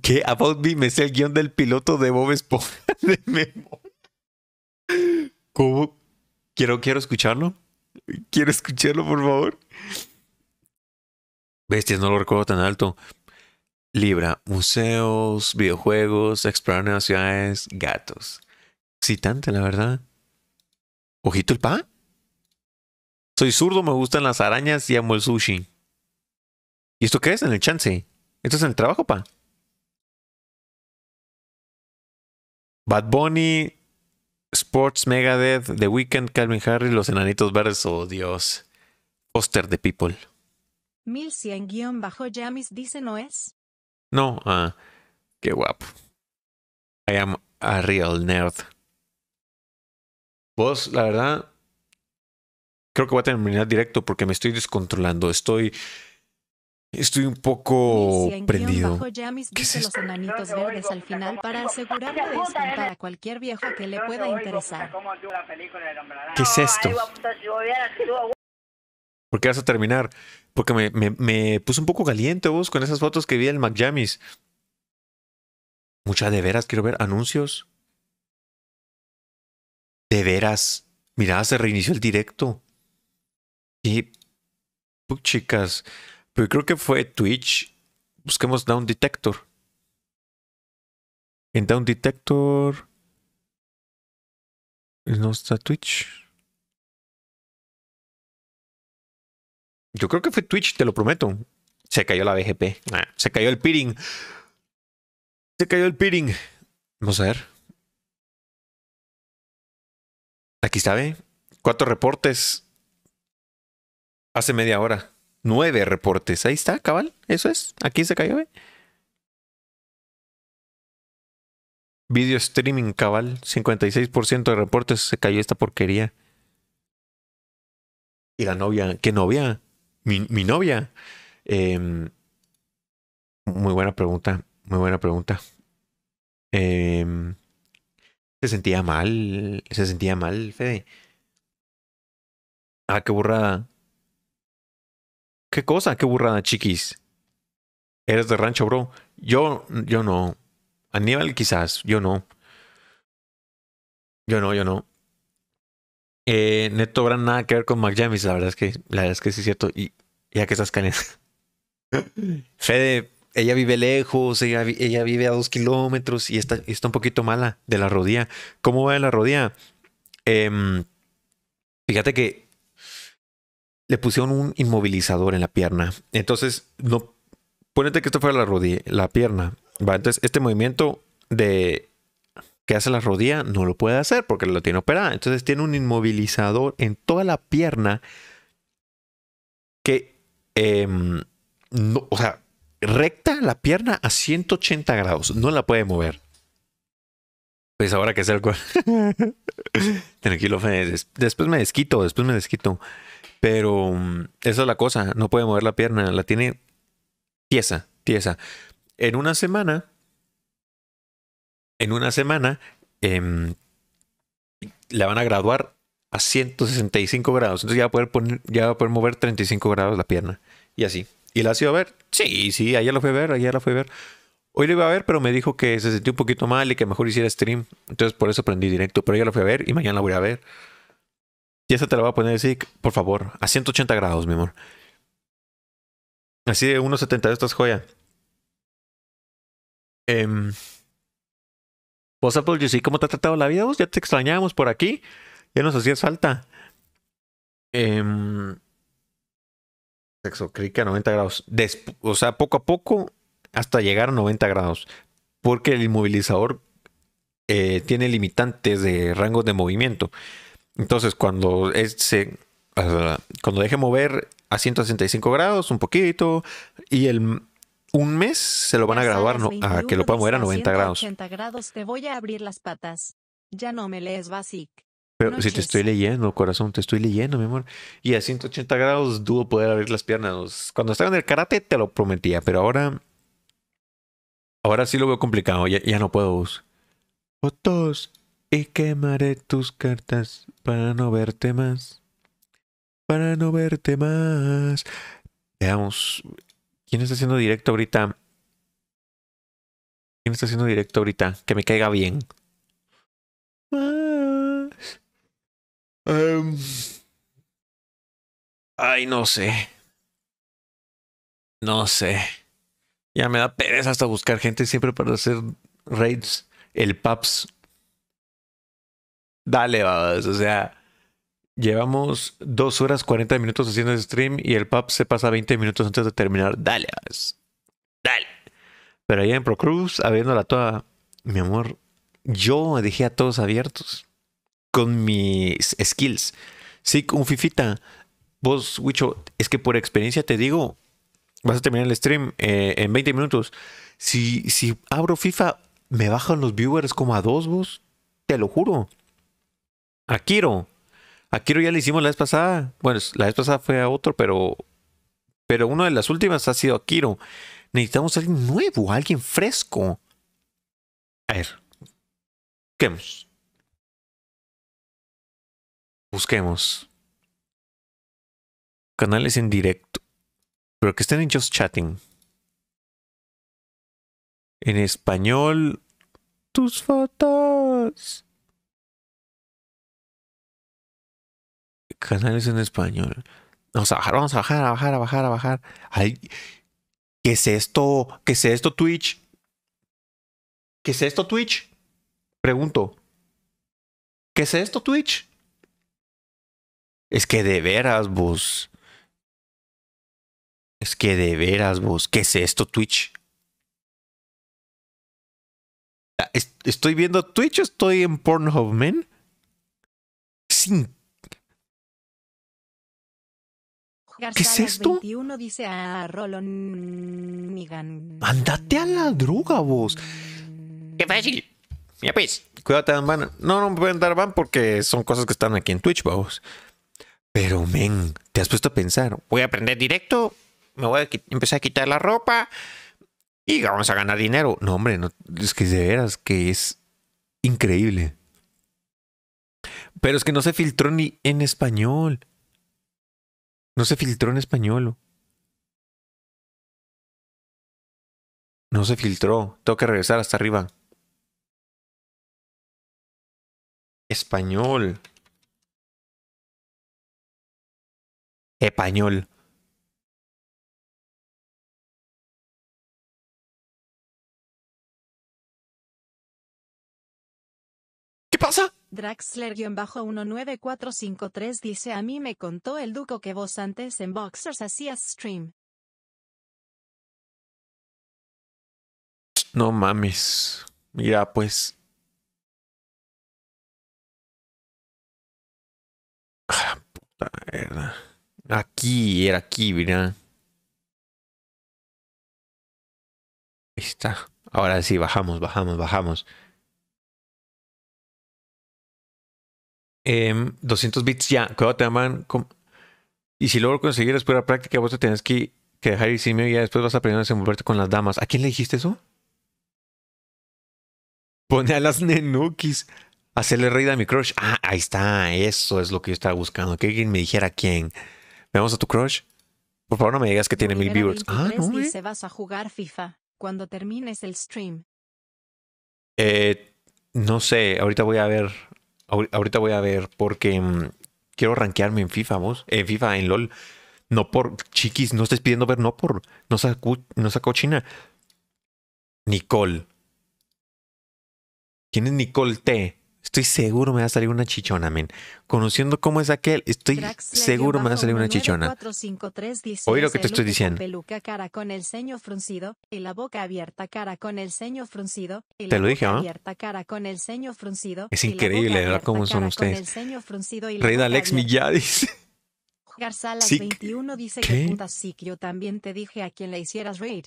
S1: que About Me me sé el guión del piloto de Bob Esponja de Memo. ¿Cómo? Quiero, quiero escucharlo. Quiero escucharlo, por favor. Bestias, no lo recuerdo tan alto. Libra, museos, videojuegos, explorar nuevas ciudades, gatos. Excitante, la verdad. Ojito el pa. Soy zurdo, me gustan las arañas y amo el sushi. ¿Y esto qué es en el chance? ¿Esto es en el trabajo, pa? Bad Bunny, Sports, Megadeth, The Weeknd, Calvin Harris, Los Enanitos Verdes, oh Dios. Poster de People.
S2: bajo Jamis, dice no es.
S1: No, ah, qué guapo. I am a real nerd. Vos, la verdad, creo que voy a terminar directo porque me estoy descontrolando. Estoy Estoy un poco prendido.
S2: ¿Qué es los verdes al final para cualquier viejo que le pueda interesar. ¿Qué es esto?
S1: ¿Por qué vas a terminar? Porque me, puse un poco caliente vos con esas fotos que vi del McJamis. Mucha de veras, quiero ver anuncios. De veras. Mirá, se reinició el directo. Y... chicas. Pero creo que fue Twitch. Busquemos Down Detector. En Down Detector.
S3: Eh, no está Twitch. Yo creo que fue Twitch, te lo prometo. Se cayó la BGP. Ah, se cayó el peering. Se cayó el peering. Vamos a ver. Aquí está, ¿ve? Cuatro reportes. Hace media hora. Nueve reportes. Ahí está, cabal. Eso es. Aquí se cayó.
S1: Video streaming, cabal. 56% de reportes. Se cayó esta porquería. Y la novia. ¿Qué novia? Mi, novia. Em, muy buena pregunta. Muy buena pregunta. Em, se sentía mal. Se sentía mal, Fede. Ah, qué burrada. ¿Qué cosa? ¿Qué burrada, chiquis? Eres de rancho, bro. Yo, yo no. Aníbal quizás, yo no. Yo no, yo no. Eh, neto habrá nada que ver con James. la verdad es que, la verdad es que sí es cierto. Y ya que esas canes. Fede, ella vive lejos, ella, vive a dos kilómetros y está, está un poquito mala de la rodilla. ¿Cómo va de la rodilla? Em, fíjate que le pusieron un inmovilizador en la pierna. Entonces, no, ponete que esto fuera la rodilla, la pierna. ¿va? Entonces, este movimiento de que hace la rodilla no lo puede hacer porque lo tiene operada. Entonces, tiene un inmovilizador en toda la pierna que, em, o sea, recta la pierna a 180 grados, no la puede mover. Pues ahora que hacer. el Tranquilo, Después me desquito, después me desquito. Pero mm, esa es la cosa, no puede mover la pierna, la tiene tiesa, tiesa. En una semana, en una semana, eh, la van a graduar a 165 grados. Entonces ya va a poder, ya va a poder mover 35 grados la pierna. Y así. ¿Y la ha sido a ver? Sí, sí, ayer la fue a ver, ayer la fue a ver. Hoy la iba a ver, pero me dijo que se sentía un poquito mal y que mejor hiciera stream. Entonces por eso prendí directo. Pero ya la fui a ver y mañana la voy a ver. Y se te la voy a poner así, por favor, a 180 grados, mi amor. Así de de estás joya. Em, vos, Apple ¿cómo te ha tratado la vida vos? Ya te extrañábamos por aquí. Ya nos hacías falta. Um, sexo a 90 grados. o sea, poco a poco hasta llegar a 90 grados. Porque el inmovilizador eh, tiene limitantes de rangos de movimiento. Entonces, cuando cuando deje mover a 165 grados, un poquito, y el, un mes se lo van a grabar a que lo pueda mover a 90 grados.
S2: grados te voy a abrir las patas. Ya no me lees basic.
S1: Pero si te estoy leyendo, corazón, te estoy leyendo, mi amor. Y a 180 grados dudo poder abrir las piernas. Cuando estaba en el karate te lo prometía, pero ahora. Ahora sí lo veo complicado. Ya, ya no puedo. Fotos y quemaré tus cartas para no verte más. Para no verte más. Veamos. ¿Quién está haciendo directo ahorita? ¿Quién está haciendo directo ahorita? Que me caiga bien.
S3: Ah, em, ay, no sé.
S1: No sé. Ya me da pereza hasta buscar gente siempre para hacer raids. El PAPS dale, babas. O sea, llevamos dos horas 40 minutos haciendo el stream y el pub se pasa 20 minutos antes de terminar. Dale, babas. Dale. Pero allá en Pro Procruz, Habiéndola toda, mi amor, yo dejé a todos abiertos con mis skills. Sí, un fifita. Vos, Wicho, es que por experiencia te digo, vas a terminar el stream eh, en 20 minutos. Si, si abro FIFA, me bajan los viewers como a dos, vos. Te lo juro. Akiro. Akiro ya le hicimos la vez pasada. Bueno, la vez pasada fue a otro, pero. Pero una de las últimas ha sido Akiro. Necesitamos alguien nuevo, alguien fresco. A ver.
S3: Busquemos. Busquemos. Canales en directo. Pero que estén en Just Chatting. En español. Tus fotos.
S1: canales en español. Vamos a bajar, vamos a bajar, a bajar, a bajar, a bajar. ¿Qué es esto? ¿Qué es esto, Twitch? ¿Qué es esto, Twitch? Pregunto. ¿Qué es esto, Twitch?
S3: Es que de veras, vos. Es que de veras, vos. ¿Qué es esto, Twitch? Ah, ¿Estoy
S1: viendo Twitch estoy en Pornhub, men? Sin.
S2: ¿Qué es esto? dice a Andate a la droga, vos. Qué fácil.
S1: Ya pues, cuídate, van. No, no me pueden dar van porque son cosas que están aquí en Twitch, vos. Pero, men, te has puesto a pensar. Voy a aprender directo, me voy a empezar a quitar la ropa y vamos a ganar dinero. No, hombre, es que de veras que es increíble. Pero es que no se filtró ni en español. No se filtró en español.
S3: No se filtró. Tengo que regresar hasta arriba. Español. Español.
S2: ¿Qué pasa? Draxler-19453 dice a mí me contó el duco que vos antes en Boxers hacías stream.
S3: No mames. Mira pues.
S1: Ah, puta Aquí era aquí, mira. Ahí está. Ahora sí, bajamos, bajamos, bajamos. 200 em, bits ya, cuidado, te aman. Y si logro conseguir de la práctica, vos te tenés que, dejar ir simio y ya después vas a aprender a desenvolverte con las damas. ¿A quién le dijiste eso? Pone a las nenukis. Hacerle reír a mi crush. Ah, ahí está. Eso es lo que yo estaba buscando. Que alguien me dijera quién. vamos a tu crush? Por favor, no me digas que tiene mil viewers. Ah, no.
S2: Se eh. vas a jugar FIFA cuando termines el stream.
S1: Eh, no sé. Ahorita voy a ver. Ahorita voy a ver porque mm, quiero rankearme en FIFA, vos. En FIFA, en LOL. No por chiquis, no estés pidiendo ver, no por. No saco, no sacó China. Nicole. ¿Quién es Nicole T? Estoy seguro me va a salir una chichona, men. Conociendo cómo es aquel, estoy seguro me va a salir una chichona.
S2: Oí lo que te estoy diciendo. Peluca, cara con el ceño fruncido, y la boca abierta, cara con el ceño fruncido. Y te lo dije, ¿no? Abierta, cara con el ceño fruncido, es increíble, ¿verdad? Cómo son ustedes. Rey de Alex
S1: dice.
S2: Garzalas 21 dice ¿Qué? que puta sí, yo también te dije a quien le hicieras raid.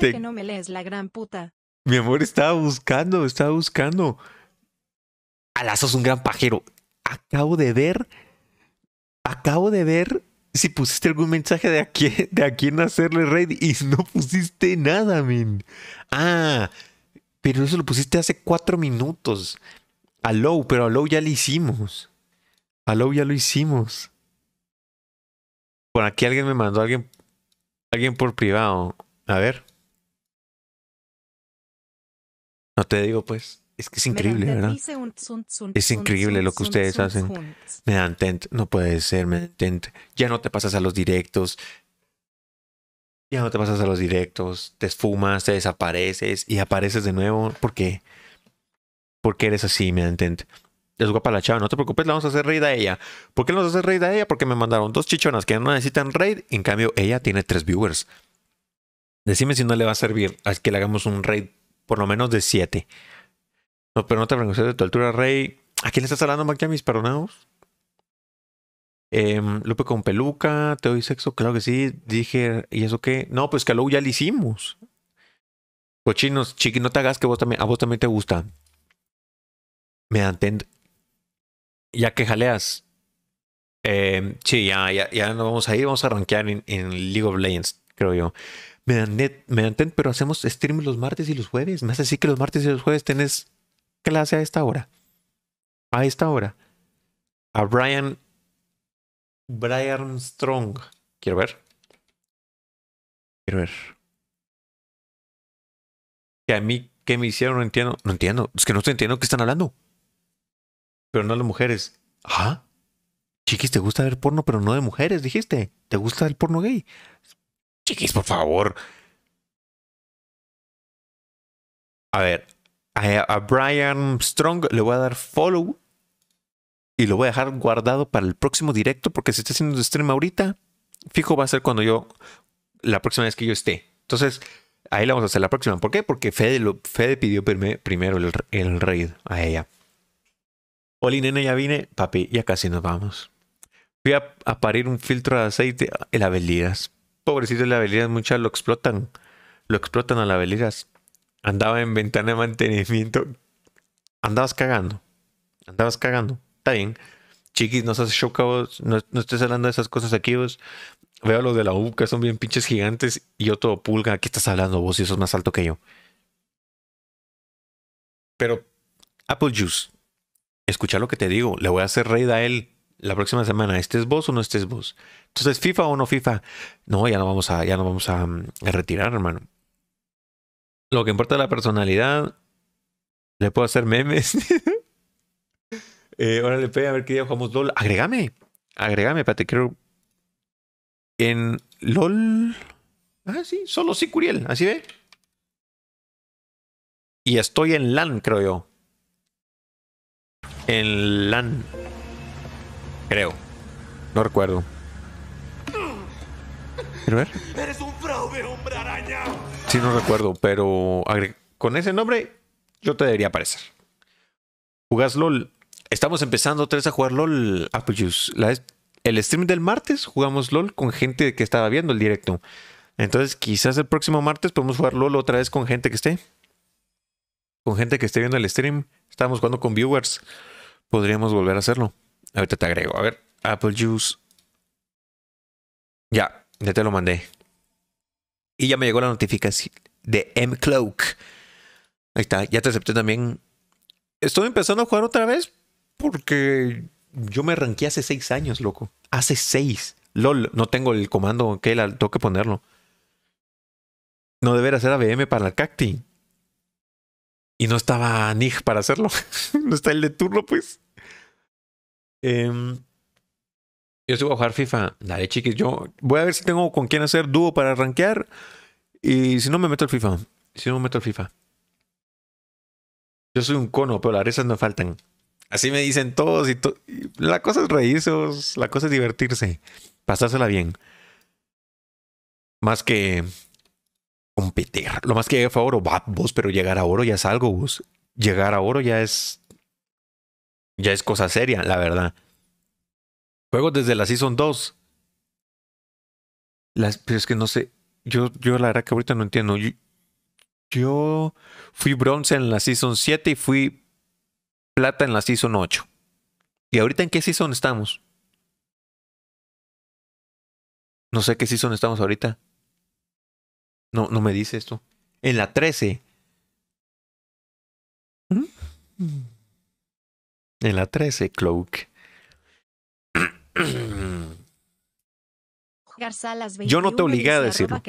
S2: que no me lees la gran puta.
S1: Mi amor estaba buscando, estaba buscando. Ala, sos un gran pajero. Acabo de ver. Acabo de ver si pusiste algún mensaje de a quién, de hacerle raid y no pusiste nada, men. Ah, pero eso lo pusiste hace cuatro minutos. A pero a ya lo hicimos. A ya lo hicimos. Por aquí alguien me mandó alguien, alguien por privado. A ver. No te digo pues. Es que es increíble, ¿verdad? Es increíble lo que ustedes hacen. Me dan tent, no puede ser, me tent. Ya no te pasas a los directos. Ya no te pasas a los directos, te esfumas, te desapareces y apareces de nuevo. ¿Por qué? ¿Por eres así, me dan tent? Es guapa la chava, no te preocupes, la vamos a hacer raid a ella. ¿Por qué la vamos a hacer raid a ella? Porque me mandaron dos chichonas que no necesitan raid, en cambio ella tiene tres viewers. Decime si no le va a servir a que le hagamos un raid por lo menos de siete. No, pero no te avergonces de tu altura, Rey. ¿A quién le estás hablando, Maquia, mis perdonados? Eh, em, Lupe con peluca, te doy sexo, claro que sí. Dije, ¿y eso qué? No, pues que luego ya lo hicimos. Cochinos, chiqui, no te hagas que vos también, a vos también te gusta. Me Ya que jaleas. Eh, sí, ya, ya, nos vamos a ir, vamos a rankear en, League of Legends, creo yo. Me pero hacemos stream los martes y los jueves. Me hace así que los martes y los jueves tenés clase a esta hora. A esta hora. A Brian. Brian Strong. Quiero ver. Quiero ver. Que a mí, que me hicieron, no entiendo. No entiendo. Es que no te entiendo qué están hablando. Pero no de mujeres. ¿Ah? Chiquis, ¿te gusta ver porno, pero no de mujeres? Dijiste. ¿Te gusta el porno gay? Chiquis, por favor. A ver, a, Brian Strong le voy a dar follow y lo voy a dejar guardado para el próximo directo porque si está haciendo stream ahorita, fijo va a ser cuando yo, la próxima vez que yo esté. Entonces, ahí la vamos a hacer la próxima. ¿Por qué? Porque Fede, lo, pidió primero el, el, raid a ella. Oli, nena ya vine. Papi, ya casi nos vamos. Voy a, parir un filtro de aceite en la Pobrecito de la muchas lo explotan. Lo explotan a la andaba en ventana de mantenimiento, andabas cagando, andabas cagando, está bien. Chiquis, no seas chocado, no, estés hablando de esas cosas aquí vos. Veo los de la UCA, son bien pinches gigantes y yo todo pulga, ¿qué estás hablando vos? Y eso es más alto que yo. Pero, Apple Juice, escucha lo que te digo, le voy a hacer rey a él la próxima semana, ¿estés vos o no estés vos? Entonces, FIFA o no FIFA, no, ya no vamos a, ya no vamos a mm, retirar, hermano. Lo que importa es la personalidad. Le puedo hacer memes. eh, le pe, a ver qué día jugamos LOL. Agregame. Agregame, para En LOL. Ah, sí, solo sí, Curiel. Así ve. Y estoy en LAN, creo yo. En LAN. Creo. No recuerdo. Pero mm. ver? Eres un fraude, hombre araña no recuerdo, pero con ese nombre yo te debería aparecer. ¿Jugas LOL? Estamos empezando tres a jugar LOL, Apple ah, pues, Juice. el stream del martes jugamos LOL con gente que estaba viendo el directo. Entonces, quizás el próximo martes podemos jugar LOL otra vez con gente que esté. Con gente que esté viendo el stream. Estamos jugando con viewers. Podríamos volver a hacerlo. Ahorita te agrego. A ver, Apple ah, pues, Juice. Ya, ya te lo mandé. Y ya me llegó la notificación de M-Cloak. Ahí está, ya te acepté también. Estoy empezando a jugar otra vez porque yo me arranqué hace seis años, loco. Hace seis. LOL, no tengo el comando que la tengo que ponerlo. No debería ser ABM para el cacti. Y no estaba NIG para hacerlo. no está el de turno, pues. Eh, yo estoy a jugar FIFA. Dale, chiquis. Yo voy a ver si tengo con quién hacer dúo para rankear. Y si no, me meto al FIFA. Si no, me meto al FIFA. Yo soy un cono, pero las risas no faltan. Así me dicen todos. y La cosa es reírse, la cosa es divertirse. Pasársela bien. Más que competir. Lo más que llegué a oro. Va, vos, pero llegar a oro ya es algo, vos. Llegar a oro ya es. Ya es cosa seria, la verdad Juegos desde la Season 2. pero es que no sé. Yo, la verdad que ahorita no entiendo. Yo, fui bronce en la Season 7 y fui plata en la Season 8. ¿Y ahorita en qué Season estamos?
S3: No sé qué Season estamos ahorita.
S1: No, me dice esto. En la 13. Mm. En la 13, Cloak.
S2: Yo no te obligué a decirlo.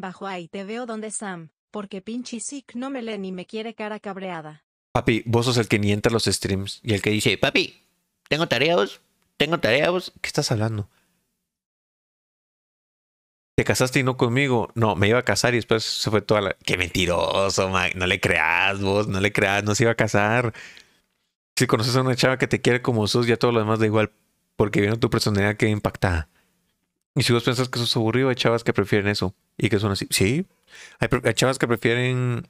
S2: bajo te veo donde Sam, porque pinche sick no me lee ni me quiere cara cabreada.
S1: Papi, vos sos el que nienta los streams y el que dice, papi, tengo tareas, tengo tareas. ¿Qué estás hablando? ¿Te casaste y no conmigo? No, me iba a casar y después se fue toda la... ¡Qué mentiroso, Mike! No le creas vos, no le creas, no se iba a casar. Si conoces a una chava que te quiere como sos, ya todo lo demás da igual porque viendo tu personalidad que impactada. Y si vos pensás que eso es aburrido, hay chavas que prefieren eso y que son así. Sí, hay, chavas que prefieren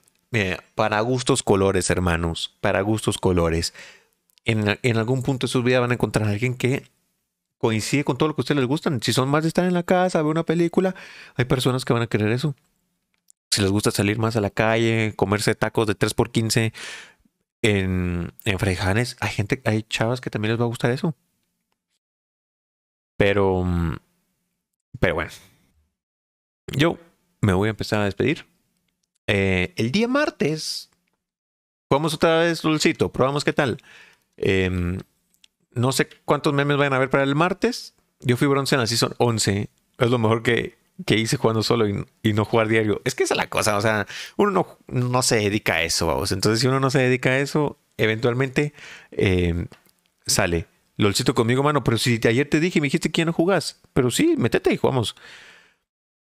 S1: para gustos colores, hermanos, para gustos colores. En, algún punto de su vida van a encontrar a alguien que coincide con todo lo que a ustedes les gustan. Si son más de estar en la casa, ver una película, hay personas que van a querer eso. Si les gusta salir más a la calle, comerse tacos de 3x15 en, en Frejanes, hay gente, hay chavas que también les va a gustar eso. Pero, mm, pero bueno, yo me voy a empezar a despedir. Eh, el día martes, jugamos otra vez Dulcito, probamos qué tal. Em, no sé cuántos memes van a haber para el martes. Yo fui bronce en la Season 11. Es lo mejor que, hice jugando solo y, no jugar diario. Es que esa es la cosa, o sea, uno no, se dedica a eso, vamos. Entonces, si uno no se dedica a eso, eventualmente em, sale. Lolcito conmigo, mano, pero si ayer te dije y me dijiste que no jugás. Pero sí, métete y jugamos.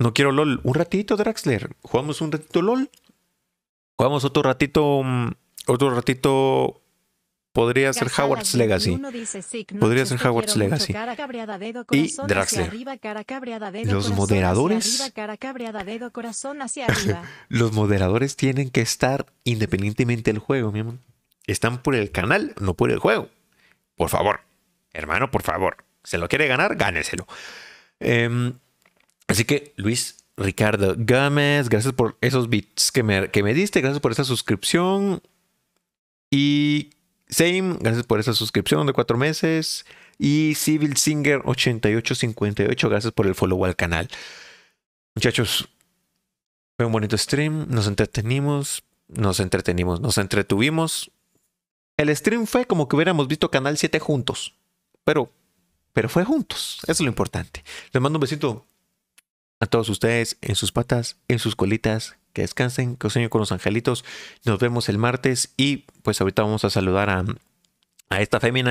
S1: No quiero LOL. Un ratito, Draxler. Jugamos un ratito LOL. Jugamos otro ratito. Mm, otro ratito. Podría ser Howard's Legacy.
S2: Podría ser Howard's Legacy. Y Draxler.
S1: Los moderadores. Los moderadores tienen que estar independientemente del juego, mi amor. Están por el canal, no por el juego. Por favor hermano, por favor, se lo quiere ganar, gáneselo. Em, así que, Luis Ricardo Gómez, gracias por esos bits que me, que me diste, gracias por esa suscripción. Y Same, gracias por esa suscripción de cuatro meses. Y Civil Singer 8858, gracias por el follow al canal. Muchachos, fue un bonito stream, nos entretenimos, nos entretenimos, nos entretuvimos. El stream fue como que hubiéramos visto Canal 7 juntos pero, pero fue juntos. Eso es lo importante. Les mando un besito a todos ustedes en sus patas, en sus colitas. Que descansen, que os sueño con los angelitos. Nos vemos el martes y pues ahorita vamos a saludar a, a esta fémina.